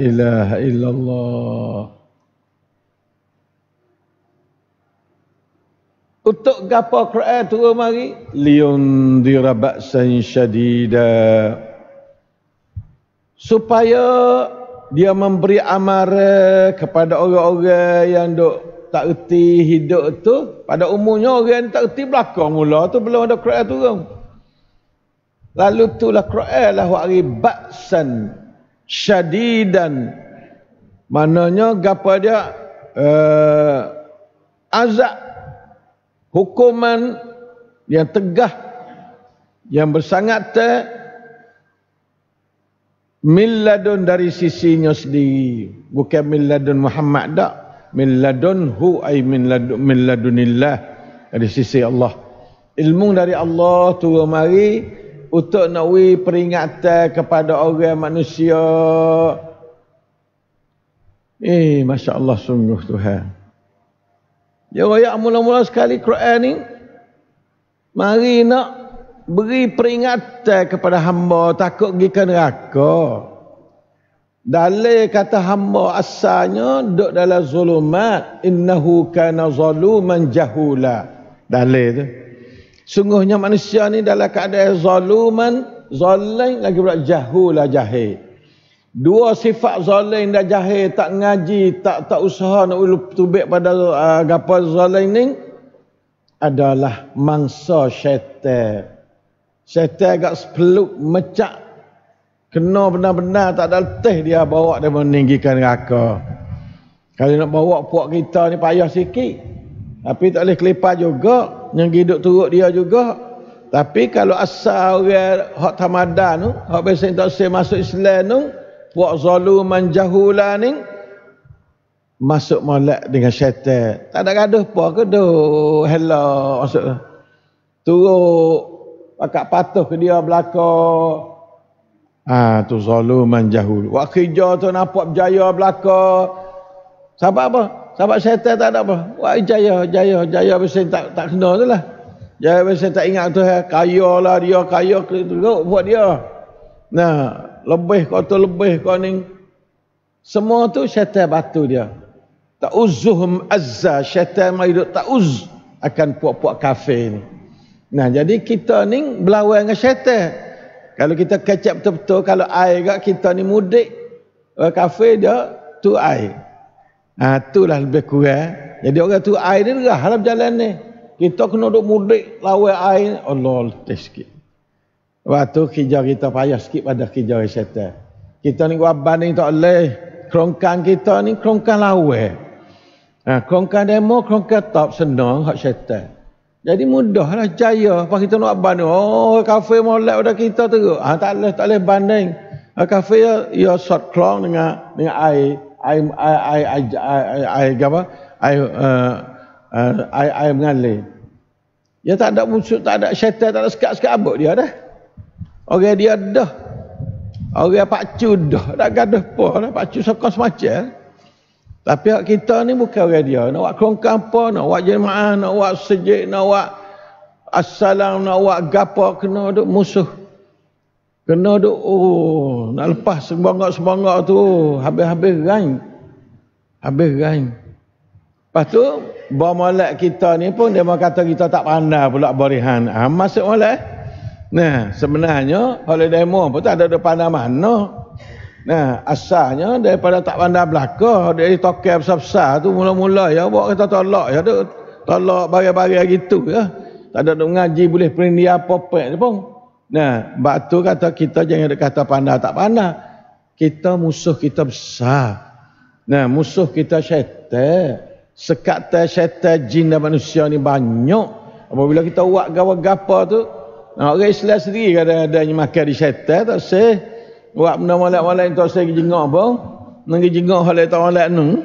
ilaha illallah. Untuk gapa Quran turun mari liun dirabasan syadidah supaya dia memberi amarah kepada orang-orang yang dok tak erti hidup tu pada umumnya orang yang tak erti belakang mula tu belum ada Quran turun lalu itulah Quran lah wa'ri baksan, syadidan maknanya gapa dia uh, eh, azab hukuman yang tegah yang bersangat teh milladun dari sisi sendiri bukan milladun Muhammad dak milladun hu ai milladun milladunillah dari sisi Allah ilmu dari Allah turun mari untuk nak wi peringatan kepada orang manusia eh masya-Allah sungguh Tuhan Ya, ya mula-mula sekali Quran ni mari nak beri peringatan kepada hamba takut pergi ke neraka. Dalil kata hamba asalnya duduk dalam zulumat. Innahu kana zaluman jahula. Dalil tu. Sungguhnya manusia ni dalam keadaan zaluman, zalim lagi pula jahula jahil. Dua sifat zalim dan jahil tak ngaji, tak tak usaha nak ulup tubik pada uh, ah, gapa zalim ni adalah mangsa syaitan. Syaitan agak sepeluk, mecak. Kena benar-benar tak ada letih dia bawa dia meninggikan raka. Kalau nak bawa puak kita ni payah sikit. Tapi tak boleh kelipat juga. Yang hidup turut dia juga. Tapi kalau asal orang hak tamadan tu, hak biasa tak sesuai masuk Islam tu, puak zaluman jahula ni, masuk malak dengan syaitan. Tak ada gaduh puak ke? Duh, hello. Maksudnya. Turut Pakat patuh ke dia belakang. Ah ha, tu zaluman jahul. Wak kerja tu nampak berjaya belakang. Sebab apa? Sebab syaitan tak ada apa. Wak jaya, jaya, jaya besin tak tak kena tu lah. Jaya besin tak ingat tu. Eh. Kaya lah dia, kaya ke teruk buat dia. Nah, lebih kau tu lebih kau ni. Semua tu syaitan batu dia. Tak uzuhum azza syaitan mai tak uz akan puak-puak kafir ni. Nah, jadi kita ni berlawan dengan syaitan. Kalau kita kecap betul-betul, kalau air kat kita ni mudik, orang kafe dia tu air. Ha, itulah lebih kurang. Jadi orang tu air dia lah dalam jalan ni. Kita kena duduk mudik, lawan air. Allah letih sikit. Waktu kerja kita payah sikit pada kerja syaitan. Kita ni wabah ni tak boleh. Kerongkan kita ni kerongkan lawan. Ha, kerongkan demo, kerongkan top, senang hak syaitan. Jadi lah jaya. Apa kita nak banding? Oh, kafe molek dah kita tu. Ah, tak boleh, tak boleh banding. Ah, kafe ya, ya short clock dengan dengan air. Air, air, air, air, air, air, apa? Air, air, eh, air, eh, air air, mengalir. Ya tak ada musuh, tak ada syaitan, tak ada sekat-sekat abut dia dah. Orang okay, dia dah. Orang okay, pak cu dah. Tak gaduh pun. Pak cu sokong semacam. Eh? Tapi hak kita ni bukan orang dia. Nak buat kelongkang apa, nak buat jemaah, nak buat sejik, nak buat assalam, nak buat gapa, kena duduk musuh. Kena duduk, oh, nak lepas sembangak-sembangak tu, habis-habis rain. Habis rain. Lepas tu, bermalak kita ni pun, dia mahu kata kita tak pandai pula barihan. Ha, ah, masuk malak. Nah, sebenarnya, holiday demo pun tak ada depan mana. No. Nah, asalnya daripada tak pandai belaka, dari tokel besar-besar tu mula-mula ya, buat kita tolak ya, tu, tolak bagai-bagai gitu ya. Tak ada nak ngaji boleh perindia apa-apa tu pun. Nah, sebab tu kata kita jangan ada kata pandai tak pandai. Kita musuh kita besar. Nah, musuh kita syaitan. Sekata syaitan jin dan manusia ni banyak. Apabila kita buat gawa gapa tu, nah, orang Islam sendiri kadang-kadang makan di syaitan tak sih buat benda walai-walai tu saya jengok apa? Nanti jengok halai tak walai ni.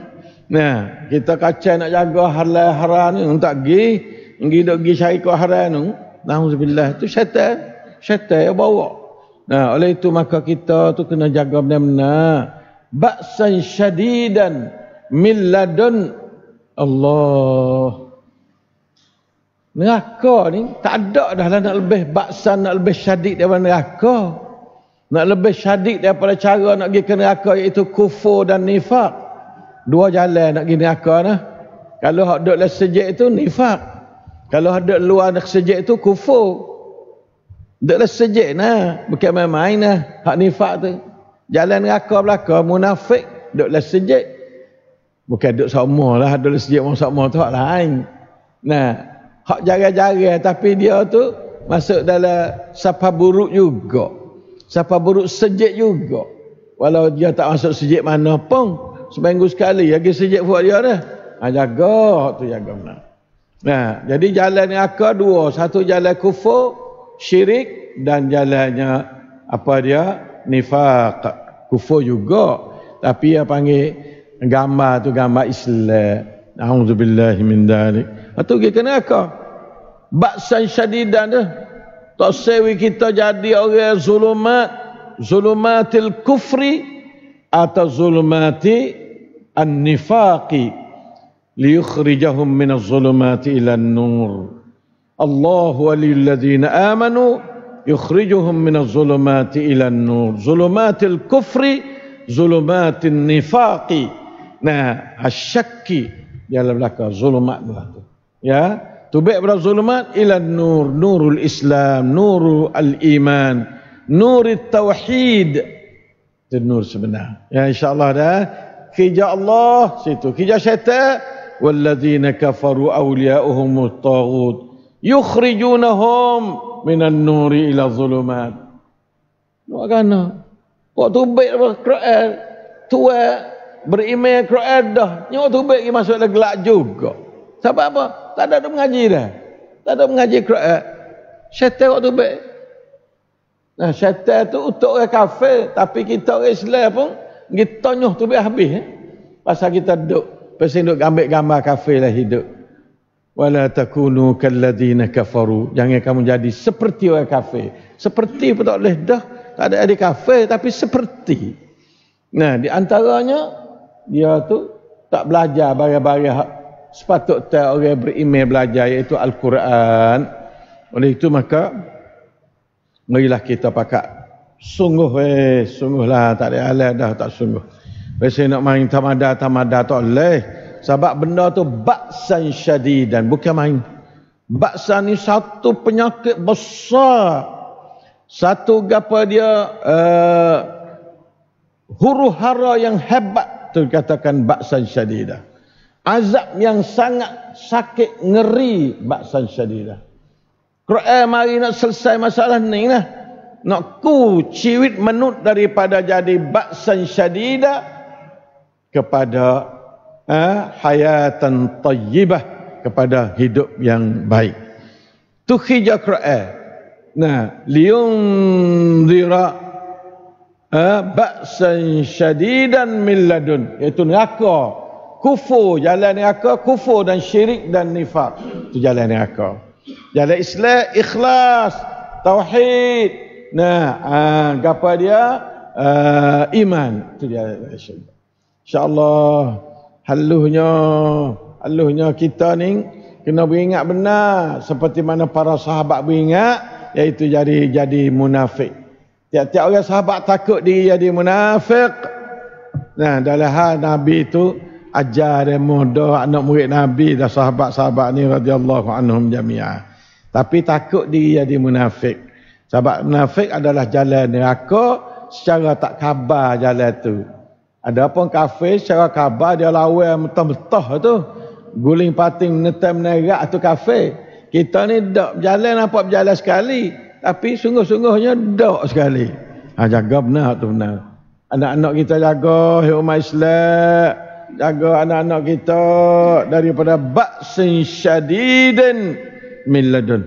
Nah, kita kacau nak jaga halai haram ni tak pergi, ngi dok pergi cari kat haram ni. Nauzubillah tu syaitan, syaitan yang bawa. Nah, oleh itu maka kita tu kena jaga benda-benda ba'san syadidan min ladun Allah. Neraka ni tak ada dah lah nak lebih baksan, nak lebih syadid daripada neraka. Nak lebih syadid daripada cara nak pergi ke neraka iaitu kufur dan nifak. Dua jalan nak pergi neraka ni. Kalau hak duduk dalam sejik itu nifak. Kalau hak duduk luar dalam sejik itu kufur. Duduk dalam sejik nah. Bukan main-main nah. Hak nifak tu. Jalan neraka belaka munafik duduk dalam sejik. Bukan duduk sama lah. Duduk dalam sejik sama tu hak lain. Nah. Hak jaga-jaga, tapi dia tu masuk dalam sapa buruk juga. Siapa buruk sejik juga. Walau dia tak masuk sejik mana pun. Seminggu sekali lagi sejik buat dia dah. Ha, jaga tu jaga mana. Nah, ha, jadi jalan yang akal dua. Satu jalan kufur, syirik dan jalannya apa dia? Nifak. Kufur juga. Tapi yang panggil gambar tu gambar Islam. A'udzubillahimindalik. Itu ha, dia kena akal. Baksan syadidan tu. تساوي كتا او يا ظلمات ظلمات الكفر اتى ظلمات النفاق ليخرجهم من الظلمات الى النور الله ولي الذين امنوا يخرجهم من الظلمات الى النور ظلمات الكفر ظلمات النفاق نا الشك يا لك ظلمات يا Tubik pada zulumat ila nur, nurul Islam, nurul al-iman, nurut tauhid. Itu nur sebenar. Ya insyaallah dah. Kija Allah situ. Kija syaitan walladzina kafaru awliyaohum at-taghut yukhrijunahum minan nuri ila zulumat. Nak kena. Kok tubik pada Quran tua beriman Quran dah. Nyok tubik masuk dalam gelap juga. Sebab apa? tak ada ada mengaji dah. Tak ada mengaji Quran. Syaitan waktu baik. Nah, syaitan tu untuk orang kafir, tapi kita orang Islam pun kita nyuh tu biar habis. Eh? Pasal kita duduk, pasal duduk ambil gambar kafir lah hidup. Wala takunu kalladina kafaru. Jangan kamu jadi seperti orang kafir. Seperti pun tak boleh dah. Tak ada adik kafir, tapi seperti. Nah, di antaranya, dia tu tak belajar barang-barang sepatut tak orang berimeh belajar iaitu Al-Quran. Oleh itu maka marilah kita pakat. Sungguh eh, sungguhlah tak ada alat dah tak sungguh. Biasa nak main tamada, tamada tak boleh. Sebab benda tu baksan dan Bukan main. Baksan ni satu penyakit besar. Satu gapa dia uh, huru hara yang hebat tu katakan baksan dah azab yang sangat sakit ngeri baksan syadidah. Quran mari nak selesai masalah ni lah. Nak ku ciwit menut daripada jadi baksan syadidah kepada eh, hayatan tayyibah kepada hidup yang baik. Tu khija Quran. Nah, liung zira eh, baksan syadidan milladun. Iaitu neraka kufur jalan neraka kufur dan syirik dan nifak itu jalan neraka jalan Islam ikhlas tauhid nah uh, ah, gapa dia uh, iman itu dia. syirik insyaallah halluhnya halluhnya kita ni kena beringat benar seperti mana para sahabat beringat iaitu jadi jadi munafik tiap-tiap orang sahabat takut dia jadi munafik nah dalam hal nabi itu ajar demo doa anak murid Nabi dan sahabat-sahabat ni radhiyallahu anhum jami'a. Tapi takut diri jadi munafik. Sahabat munafik adalah jalan neraka secara tak khabar jalan tu. Adapun kafir secara khabar dia lawan mentah-mentah tu. Guling pating netam nerak tu kafir. Kita ni dak berjalan nampak berjalan sekali tapi sungguh-sungguhnya dak sekali. Ha jaga benar tu benar. Anak-anak kita jaga hormat Islam jaga anak-anak kita daripada baksin syadidin min ladun.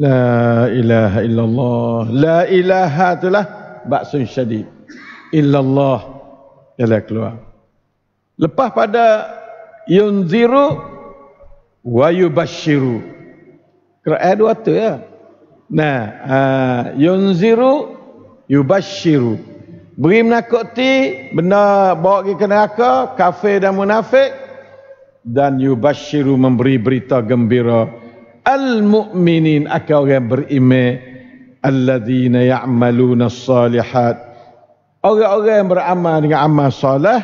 La ilaha illallah. La ilaha itulah baksin syadid. Illallah. Ia keluar. Lepas pada yunziru wa yubashiru. Kera'ah dua tu ya. Nah, uh, yunziru yubashiru. Beri menakuti benda bawa pergi ke neraka, kafir dan munafik dan yubashiru memberi berita gembira al-mu'minin akan orang beriman alladzina ya'maluna salihat orang-orang yang beramal dengan amal soleh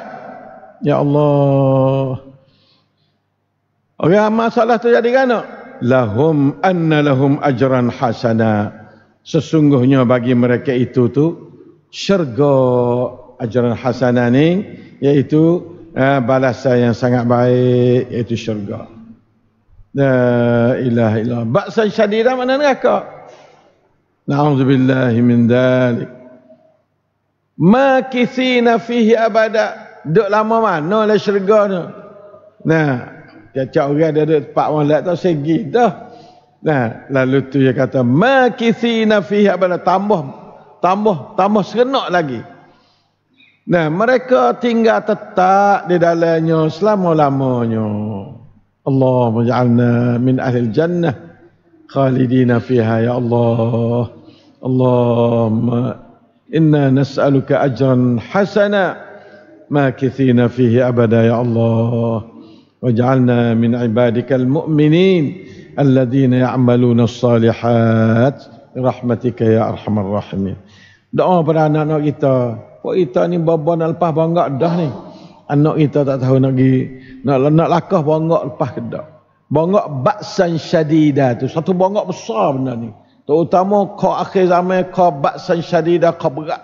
ya Allah orang amal soleh tu jadi kan lahum anna lahum ajran hasana sesungguhnya bagi mereka itu tu syurga ajaran hasanah ni iaitu uh, balasan yang sangat baik iaitu syurga. La ilaha illallah. Baksa syadidah mana neraka? Na'udzubillahi min dalik. Ma kisina fihi abada. Duk lama mana lah syurga ni? Nah, tiap-tiap orang dia duduk tempat orang lain tau segi dah. Nah, lalu tu dia kata, Ma kisina fihi Tambah tambah tambah serenak lagi. Nah, mereka tinggal tetap di dalamnya selama-lamanya. Allah menjalna min ahli jannah khalidina fiha ya Allah. Allahumma inna nas'aluka ajran hasana ma kithina fihi abada ya Allah. واجعلنا من mu'minin, المؤمنين الذين يعملون الصالحات rahmatika ya ارحم الراحمين doa oh, pada anak-anak kita. Pak kita ni bapa nak lepas bangak dah ni. Anak kita tak tahu nak pergi. Nak, nak lakah bangak lepas ke dah. Bangak baksan syadidah tu. Satu bangak besar benda ni. Terutama kau akhir zaman kau baksan syadidah kau berat.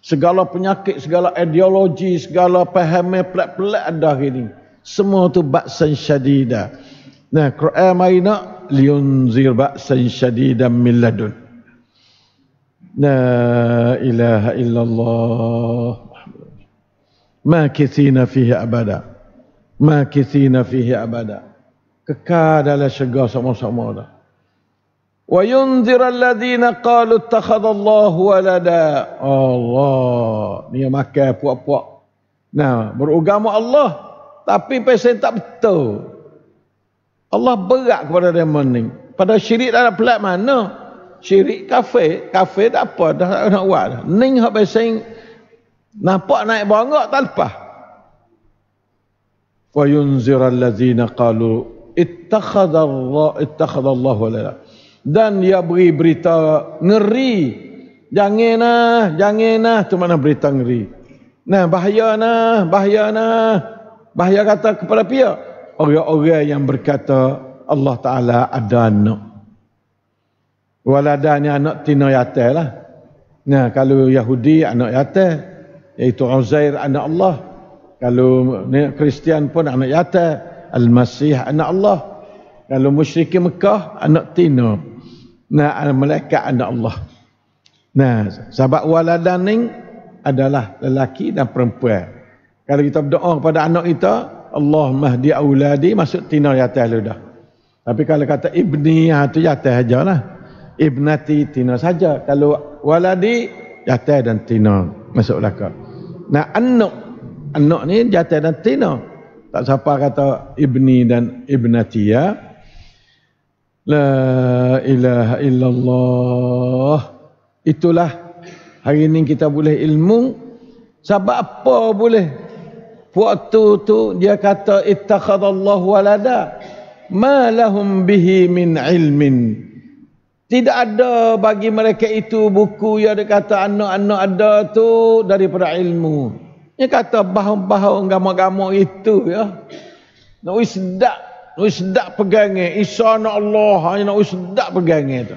Segala penyakit, segala ideologi, segala pahamnya pelat-pelat dah gini. Semua tu baksan syadidah. Nah, Quran mai nak liunzir baksan syadidah miladun. لا إله إلا الله ما كثينا فيه أبدا ما كثينا فيه أبدا ككاد على شقا sama سما وينذر الذين قالوا اتخذ الله ولدا الله ni makan puak-puak nah beragama Allah tapi pesan tak betul Allah berat kepada dia ni pada syirik dalam pelat mana syirik kafe, kafe tak apa dah nak nak buat. Ning hak pesing nampak naik bongok tak lepas. Wa yunzir allazina qalu ittakhadha Allah ittakhadha Allah walala. Dan dia beri berita ngeri. Janganlah, janganlah tu mana berita ngeri. Nah, bahaya nah, bahaya nah. Bahaya kata kepada pihak orang-orang yang berkata Allah Ta'ala ada anak. Walada ni anak tina yata lah. Nah, kalau Yahudi anak yata. Iaitu Uzair anak Allah. Kalau ni Kristian pun anak yata. Al-Masih anak Allah. Kalau musyriki Mekah anak tina. Nah, anak mereka anak Allah. Nah, sahabat walada ni adalah lelaki dan perempuan. Kalau kita berdoa kepada anak kita, Allah mahdi auladi masuk tina yata dah. Tapi kalau kata ibni, itu ha, yata saja. lah ibnati tina saja kalau waladi jatah dan tina masuk laka nah anak anak ni jatah dan tina tak siapa kata ibni dan ibnati ya la ilaha illallah itulah hari ini kita boleh ilmu sebab apa boleh waktu tu dia kata ittakhadallahu walada ma lahum bihi min ilmin tidak ada bagi mereka itu buku yang ada kata anak-anak ada tu daripada ilmu. Dia kata bahu-bahu gamo-gamo itu ya. Nak usdak, nak usdak pegangnya. Isa nak Allah hanya nak usdak pegangnya itu.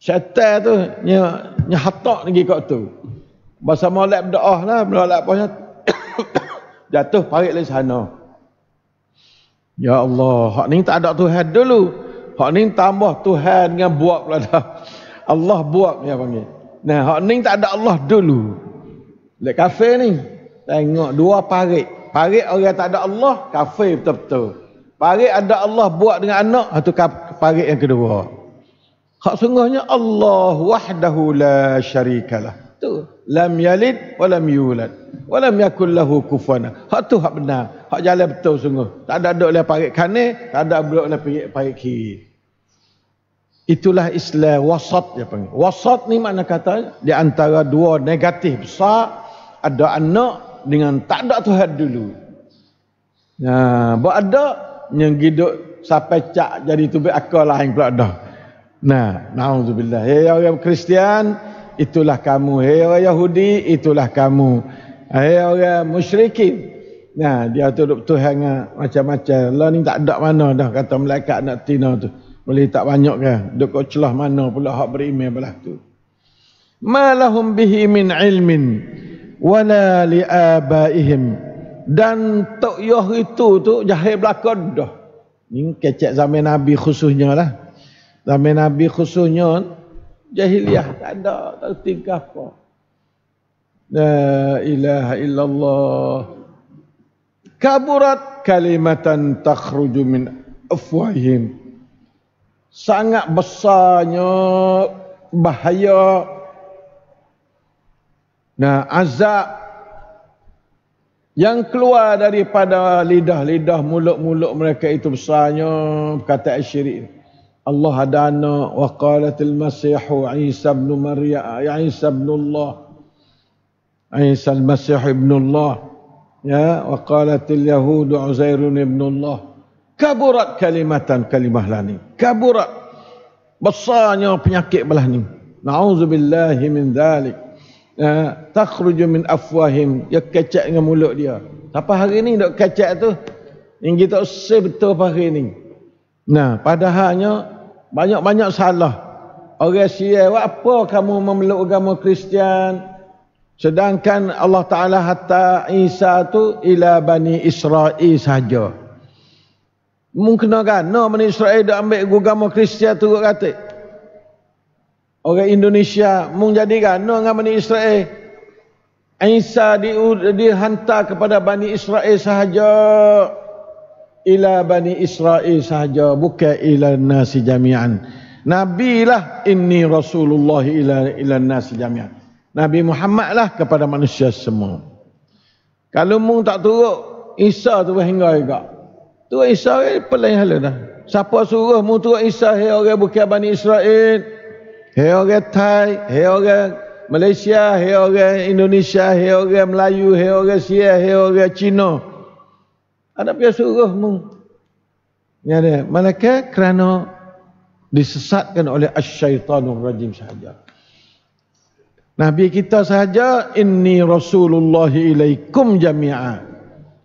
Syaitan tu nya nya hatak lagi kat tu. Bahasa molek berdoah lah, molek punya jatuh parit lagi sana. Ya Allah, hak ni tak ada tu Tuhan dulu. Hak ning tambah Tuhan dengan buat pula dah. Allah buat dia panggil. Nah, hak ning tak ada Allah dulu. Lek kafir ni. Tengok dua parit. Parit orang tak ada Allah, kafir betul-betul. Parit ada Allah buat dengan anak, itu ha, parit yang kedua. Hak sungguhnya Allah wahdahu la syarikalah. Tu lam yalid wa lam yulad wa lam yakul lahu kufuwan. Hak tu hak benar. Hak jalan betul sungguh. Tak ada duduk le parit kanan, tak ada duduk le parit kiri. Itulah Islam wasat dia panggil. Wasat ni mana kata di antara dua negatif besar ada anak dengan tak ada Tuhan dulu. Nah, ha, buat ada yang giduk sampai cak jadi tu be akal lah yang pula ada. Nah, naudzubillah. Hei orang Kristian, itulah kamu. Hei orang Yahudi, itulah kamu. Hei orang musyrikin. Nah, dia tu duk Tuhan macam-macam. Lah ni tak ada mana dah kata malaikat nak tina tu. Boleh tak banyak ke? Duk kau celah mana pula hak berimeh belah tu. Ma lahum bihi min ilmin wala li abaihim. Dan tok yoh itu tu jahil belaka dah. Ni kecek zaman Nabi khususnya lah. Zaman Nabi khususnya jahiliah tak ada tak tingkah apa. La ilaha illallah. Kaburat kalimatan takhruju min afwahim sangat besarnya bahaya nah azab yang keluar daripada lidah-lidah mulut-mulut mereka itu besarnya kata asyri Allah ada anak wa qalatil masihu Isa ibn Maria ya Isa ibn Allah Isa al-Masih ibn Allah ya wa qalatil yahudu Uzairun ibn Allah kaburat kalimatan kalimah lani kaburat besarnya penyakit belah ni na'udzubillahi min dhalik ya, takhruju min afwahim ya kacak dengan mulut dia apa hari ni dok kacak tu yang kita usah betul apa hari ni nah padahalnya banyak-banyak salah orang syiah apa kamu memeluk agama kristian sedangkan Allah Ta'ala hatta Isa tu ila bani Israel sahaja Mungkin mungkena gana mana Israel dah ambil agama Kristian tu kat katik orang Indonesia mung jadi gana dengan mana Israel Isa di, kepada Bani Israel sahaja ila Bani Israel sahaja bukan ila nasi jami'an Nabi lah ini Rasulullah ila, ila nasi jami'an Nabi Muhammad lah kepada manusia semua kalau mung tak turut Isa tu berhingga juga Tua Isa ni pelai hala dah. Siapa suruh mu Tua Isa hai orang bukan Bani Israel. Hai orang Thai, hai orang Malaysia, hai orang Indonesia, hai orang Melayu, hai orang Sia, hai orang Cina. Ada pihak suruh mu. Ya dia, malaka kerana disesatkan oleh asyaitanur rajim sahaja. Nabi kita sahaja inni rasulullah ilaikum jami'a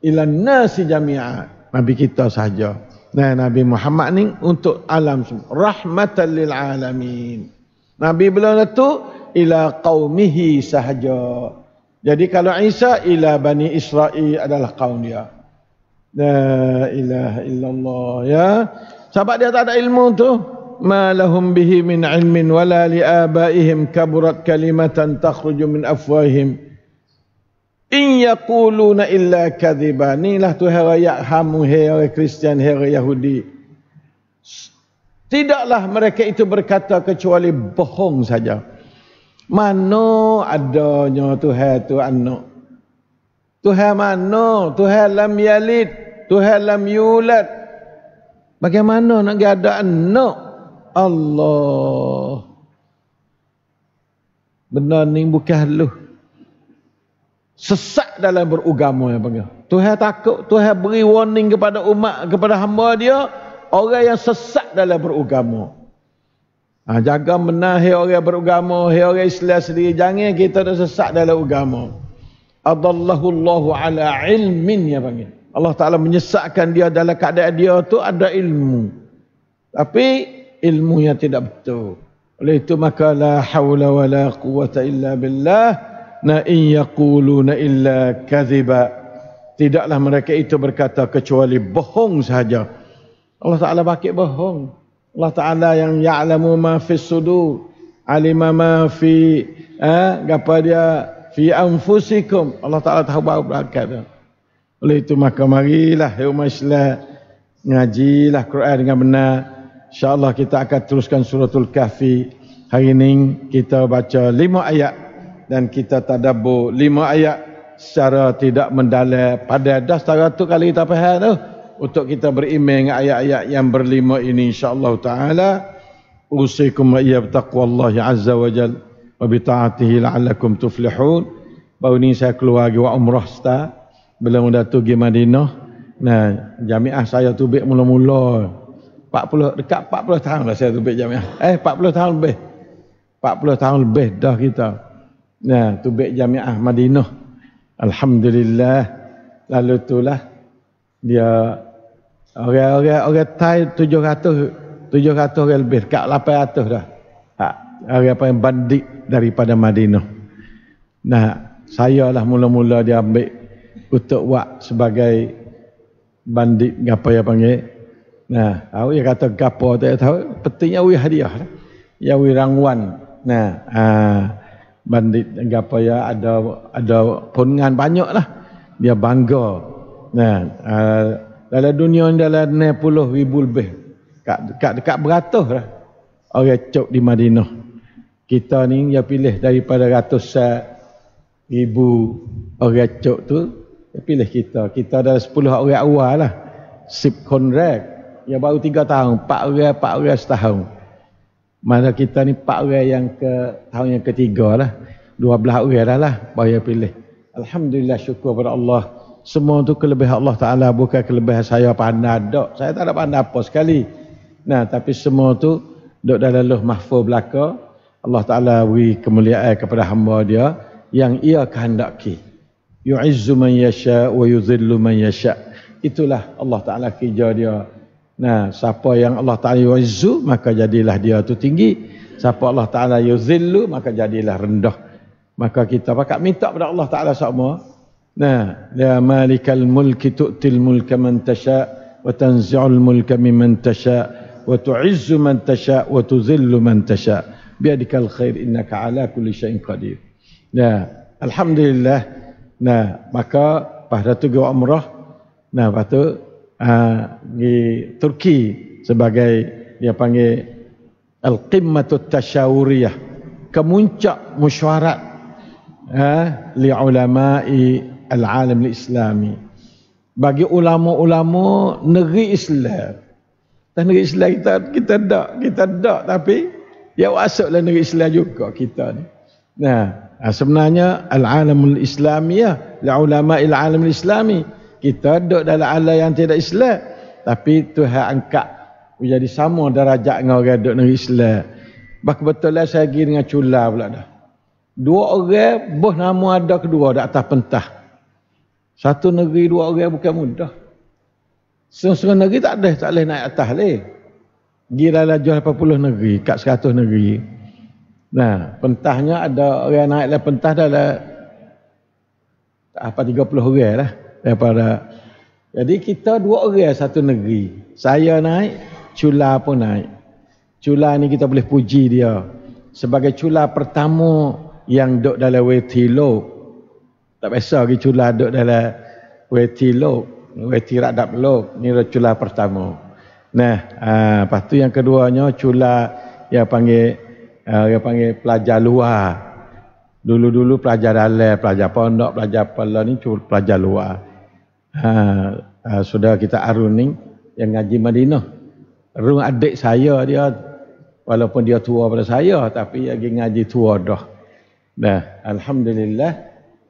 ilan nasi jami'a Nabi kita sahaja. Nah, Nabi Muhammad ni untuk alam semua. Rahmatan lil alamin. Nabi beliau itu ila qaumihi sahaja. Jadi kalau Isa ila Bani Israel adalah kaum dia. La ilaha illallah ya. Sebab dia tak ada ilmu tu. Ma lahum bihi min ilmin wala li abaihim kaburat kalimatan takhruju min afwahihim. In yaquluna illa kadhiba. lah tu hera hamu hera Kristian hera Yahudi. Tidaklah mereka itu berkata kecuali bohong saja. Mano adanya Tuhan tu anak. Tuhan mano? Tuhan lam yalid. Tuhan lam yulad. Bagaimana nak ada anak? Allah. Benar ni bukan luh sesat dalam beragama yang panggil. Tuhan takut, Tuhan beri warning kepada umat, kepada hamba dia, orang yang sesat dalam beragama. Ha, jaga menahi orang yang beragama, orang Islam sendiri. Jangan kita tersesat dalam agama. Adallahu Allahu ala ilmin ya panggil. Allah Ta'ala menyesatkan dia dalam keadaan dia tu ada ilmu. Tapi ilmu yang tidak betul. Oleh itu maka la hawla wa la quwata illa billah na in yaquluna illa kadhiba tidaklah mereka itu berkata kecuali bohong sahaja Allah Taala bakit bohong Allah Taala yang ya'lamu ma fi sudur alima ma fi eh ha, gapa dia fi anfusikum Allah Taala tahu bau berakat oleh itu maka marilah ya ngajilah Quran dengan benar insyaallah kita akan teruskan suratul kahfi hari ini kita baca lima ayat dan kita tadabbur lima ayat secara tidak mendalil pada dah satu kali kita faham tu untuk kita beriman dengan ayat-ayat yang berlima ini insya Allah taala usikum wa iya taqwallahi azza wa jal wa bi taatihi la'allakum tuflihun bau ni saya keluar lagi wa umrah sta belum dah tu pergi Madinah nah jamiah saya tu baik mula-mula 40 dekat 40 tahun dah saya tu baik jamiah eh 40 tahun lebih 40 tahun lebih dah kita Nah, ya, tu baik jamiah Madinah. Alhamdulillah. Lalu tu lah dia orang-orang orang Thai 700 700 orang lebih, kak 800 dah. Ha, orang apa yang bandit daripada Madinah. Nah, saya lah mula-mula dia ambil untuk buat sebagai bandit apa yang panggil. Nah, awak yang kata gapo tak tahu, pentingnya wih hadiah. Lah. Ya wih rangwan. Nah, aa, ha bandit apa ya ada ada pengan banyak lah dia bangga nah ah, dalam dunia ni dalam 90 ribu lebih kak dekat dekat beratus lah orang cok di Madinah kita ni dia pilih daripada ratusan ibu orang cok tu dia pilih kita kita ada 10 orang awal lah sip kontrak yang baru tiga tahun 4 orang 4 orang setahun Masa kita ni empat orang yang ke tahun yang ketiga lah. Dua belah orang dah lah bayar pilih. Alhamdulillah syukur kepada Allah. Semua tu kelebihan Allah Ta'ala bukan kelebihan saya pandai. Tak, saya tak ada pandai apa sekali. Nah, tapi semua tu dok dalam luh mahfuz belaka. Allah Ta'ala wi kemuliaan kepada hamba dia yang ia kehendaki. Yu'izzu man yasha' wa yuzillu man yasha' Itulah Allah Ta'ala kerja dia. Nah, siapa yang Allah Ta'ala yuzu, maka jadilah dia tu tinggi. Siapa Allah Ta'ala yuzillu, maka jadilah rendah. Maka kita pakat minta kepada Allah Ta'ala semua. Nah, ya malikal mulki tu'til mulka man tasha' wa tanzi'ul mulka mimman tasha' wa tu'izzu man tasha' wa tuzillu man tasha' biadikal khair innaka ala kulli syai'in qadir. Nah, alhamdulillah. Nah, maka pada tu gua umrah. Nah, patu Ah, di Turki sebagai dia panggil al-qimmatut tasyawuriyah kemuncak mesyuarat uh, ha, li ulama'i al-alam al-islami bagi ulama-ulama negeri Islam dan negeri Islam kita kita tak kita tak tapi dia masuklah negeri Islam juga kita ni nah sebenarnya al-alam al-islamiyah li ulama'i al-alam al-islami al alam islami kita duduk dalam alam yang tidak Islam tapi Tuhan angkat menjadi sama darajat dengan orang duduk negeri Islam bak betul saya pergi dengan Cula pula dah dua orang bos nama ada kedua di atas pentah satu negeri dua orang bukan mudah Sungguh-sungguh negeri tak ada, tak boleh naik atas leh. Gila jual 80 negeri, kat 100 negeri. Nah, pentahnya ada orang naik lah pentah dah lah. Tak apa 30 orang lah daripada jadi kita dua orang satu negeri saya naik Cula pun naik Cula ni kita boleh puji dia sebagai Cula pertama yang duduk dalam Weti Lok tak biasa lagi Cula duduk dalam Weti Lok Weti Radab Lok ni Cula pertama nah aa, ah, lepas tu yang keduanya Cula yang panggil ah, yang panggil pelajar luar Dulu-dulu pelajar dalam, pelajar pondok, pelajar pelan ni pelajar luar. Ha, ha sudah kita aruni yang ngaji Madinah. Rung adik saya dia walaupun dia tua pada saya tapi lagi ngaji tua dah. Nah, alhamdulillah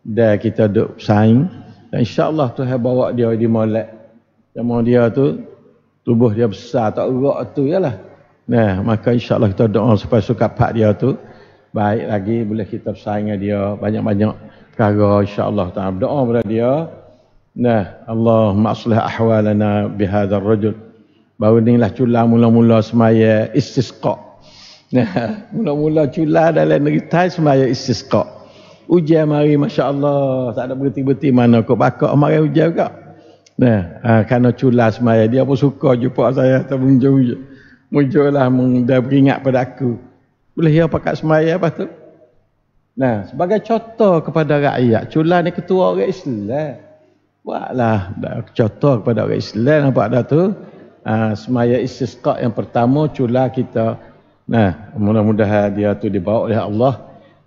dah kita duk saing dan Allah Tuhan bawa dia di molek. Sama dia tu tubuh dia besar tak urak tu jelah. Nah, maka insya Allah kita doa supaya suka pak dia tu baik lagi boleh kita bersaing dengan dia banyak-banyak perkara Allah Tak doa pada dia. Nah, Allah maslah ahwalana bihadha ar-rajul. Bahawa inilah cula mula-mula semaya istisqa. Nah, mula-mula cula dalam negeri Thai semaya istisqa. Ujian mari Masya Allah. Tak ada berhenti-berhenti mana kot bakar mari ujian juga. Nah, uh, kerana cula semaya. Dia pun suka jumpa saya. Terbunjuk-bunjuk. Munjuklah dia beringat pada aku. Boleh dia ya pakai semaya apa tu? Nah, sebagai contoh kepada rakyat. Cula ni ketua orang Islam. Buatlah contoh kepada orang Islam nampak dah tu. Uh, semaya istisqa yang pertama cula kita. Nah, mudah-mudahan dia tu dibawa oleh Allah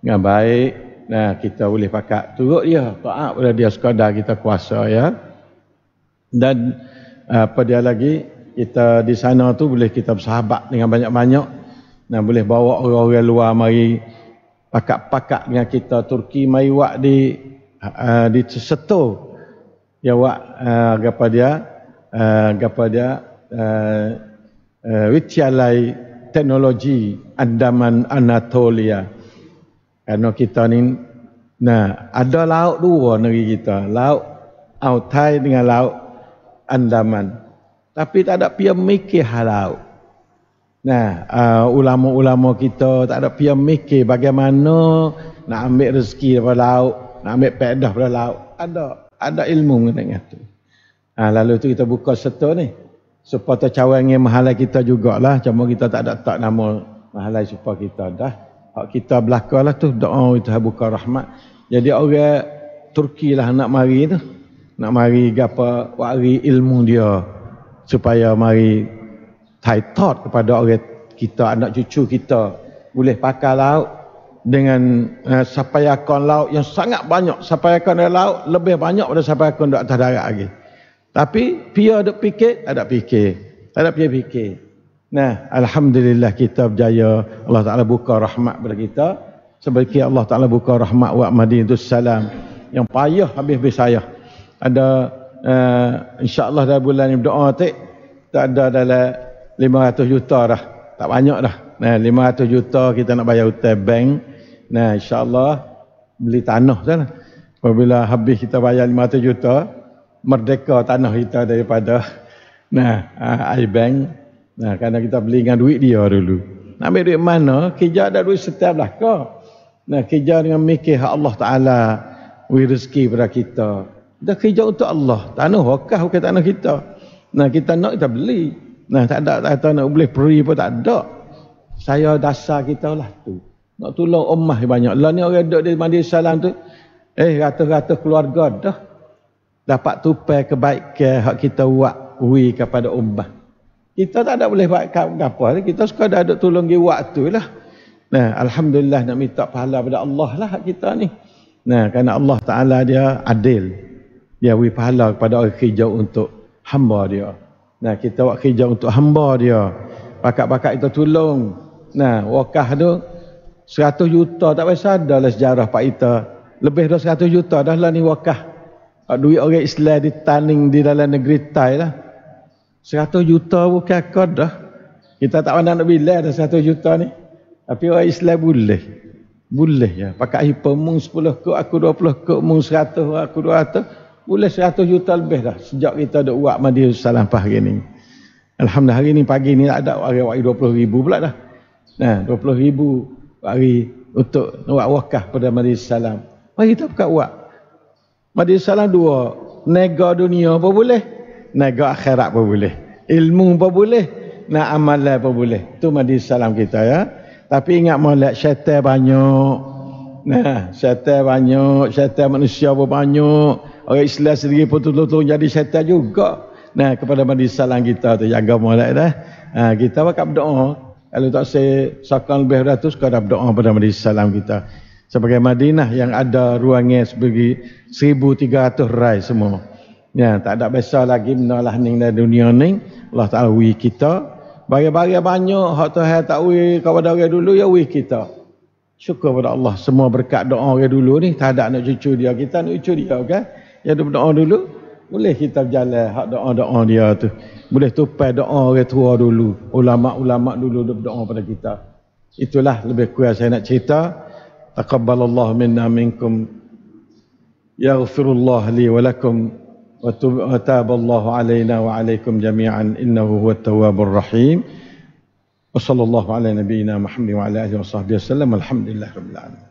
dengan baik. Nah, kita boleh pakat turut dia. Taat pada dia sekadar kita kuasa ya. Dan apa dia lagi kita di sana tu boleh kita bersahabat dengan banyak-banyak nah boleh bawa orang-orang luar mari pakat-pakat dengan kita Turki mai wak di ah, di setor ya wa eh, gapa dia eh, gapa dia eh, wicalai teknologi andaman anatolia kerana kita ni nah ada laut dua negeri kita laut autai dengan laut andaman tapi tak ada pia mikir hal laut nah uh, ulama-ulama kita tak ada pia mikir bagaimana nak ambil rezeki daripada laut nak ambil pedah daripada laut ada ada ilmu mengenai itu. Ha, lalu itu kita buka setor ni. Supaya tercawang yang mahalai kita jugalah. Cuma kita tak ada tak nama mahalai supaya kita dah. Hak kita belakang lah tu doa itu buka rahmat. Jadi orang Turki lah nak mari tu. Nak mari gapa wari ilmu dia supaya mari thought kepada orang kita anak cucu kita boleh pakai laut dengan uh, sapayakan laut yang sangat banyak. Sapayakan dari laut lebih banyak daripada sapayakan di atas darat lagi. Tapi pia ada fikir, ada fikir. Ada pia fikir. Nah, alhamdulillah kita berjaya. Allah Taala buka rahmat kepada kita. Sebagai Allah Taala buka rahmat wa madinatu salam yang payah habis-habis Ada uh, insya-Allah dalam bulan ini berdoa tak ada dalam 500 juta dah. Tak banyak dah. Nah, 500 juta kita nak bayar hutang bank. Nah, insyaAllah beli tanah sana. Apabila habis kita bayar 500 juta, merdeka tanah kita daripada nah ah, iBank. Nah, kerana kita beli dengan duit dia dulu. Nak ambil duit mana? Kerja ada duit setiap belakang. Nah, kerja dengan mikir Allah Ta'ala beri rezeki kepada kita. Kita kerja untuk Allah. Tanah wakah bukan tanah kita. Nah, kita nak kita beli. Nah, tak ada tak ada nak beli peri pun tak ada. Saya dasar kita lah tu. Nak tolong umat banyak. Lah ni orang duduk di Madinah Salam tu. Eh, rata-rata keluarga dah. Dapat tupai kebaikan yang kita buat ui kepada umat. Kita tak ada boleh buat apa-apa. Lah. Kita suka dah duduk tolong di waktu lah. Nah, Alhamdulillah nak minta pahala pada Allah lah kita ni. Nah, kerana Allah Ta'ala dia adil. Dia beri pahala kepada orang kerja untuk hamba dia. Nah, kita buat kerja untuk hamba dia. Pakat-pakat kita tolong. Nah, wakah tu 100 juta tak biasa ada lah sejarah Pak Ita. Lebih dari 100 juta dah lah ni wakah. Duit orang Islam ditanding di dalam negeri Thai lah. 100 juta bukan kod dah. Kita tak pandang nak bila ada 100 juta ni. Tapi orang Islam boleh. Boleh ya. Pakai hipermung 10 kot, aku 20 kot, mung 100, aku 200. Boleh 100 juta lebih dah. Sejak kita ada uak Madiun Salam pagi ni. Alhamdulillah hari ni pagi ni tak ada orang-orang 20 ribu pula dah. Nah, 20 ribu hari untuk wak wakah pada majlis salam. Mari kita buka wak. Majlis salam dua. Nega dunia apa boleh? Nega akhirat apa boleh? Ilmu apa boleh? Nak amal apa lah boleh? Itu majlis salam kita ya. Tapi ingat malak syaitan banyak. Nah, syaitan banyak, syaitan manusia pun banyak. Orang Islam sendiri pun tutup-tutup jadi syaitan juga. Nah, kepada majlis salam kita tu jaga molek dah. Ha, kita buat doa kalau tak saya sakal lebih ratus, kau dah berdoa pada Madinah Salam kita. Sebagai Madinah yang ada ruangnya sebagai seribu tiga ratus rai semua. Ya, tak ada besar lagi menolah ni dalam dunia ni. Allah Ta'ala wih kita. Bagi-bagi banyak, hak Tuhan tak wih kepada orang dulu, ya wih kita. Syukur kepada Allah semua berkat doa orang dulu ni. Tak ada nak cucu dia kita, nak cucu dia kan. Okay? Yang dia berdoa dulu, boleh kita berjalan hak doa-doa dia tu. Boleh tupai doa orang tua dulu. Ulama-ulama dulu doa pada kita. Itulah lebih kuat saya nak cerita. Taqabbalallahu minna minkum. Yaghfirullah li walakum. Wataballahu alayna wa alaykum jami'an. Innahu huwa tawabur rahim. Wa ala nabiyina Muhammad wa ala alihi wa sahbihi wa alamin.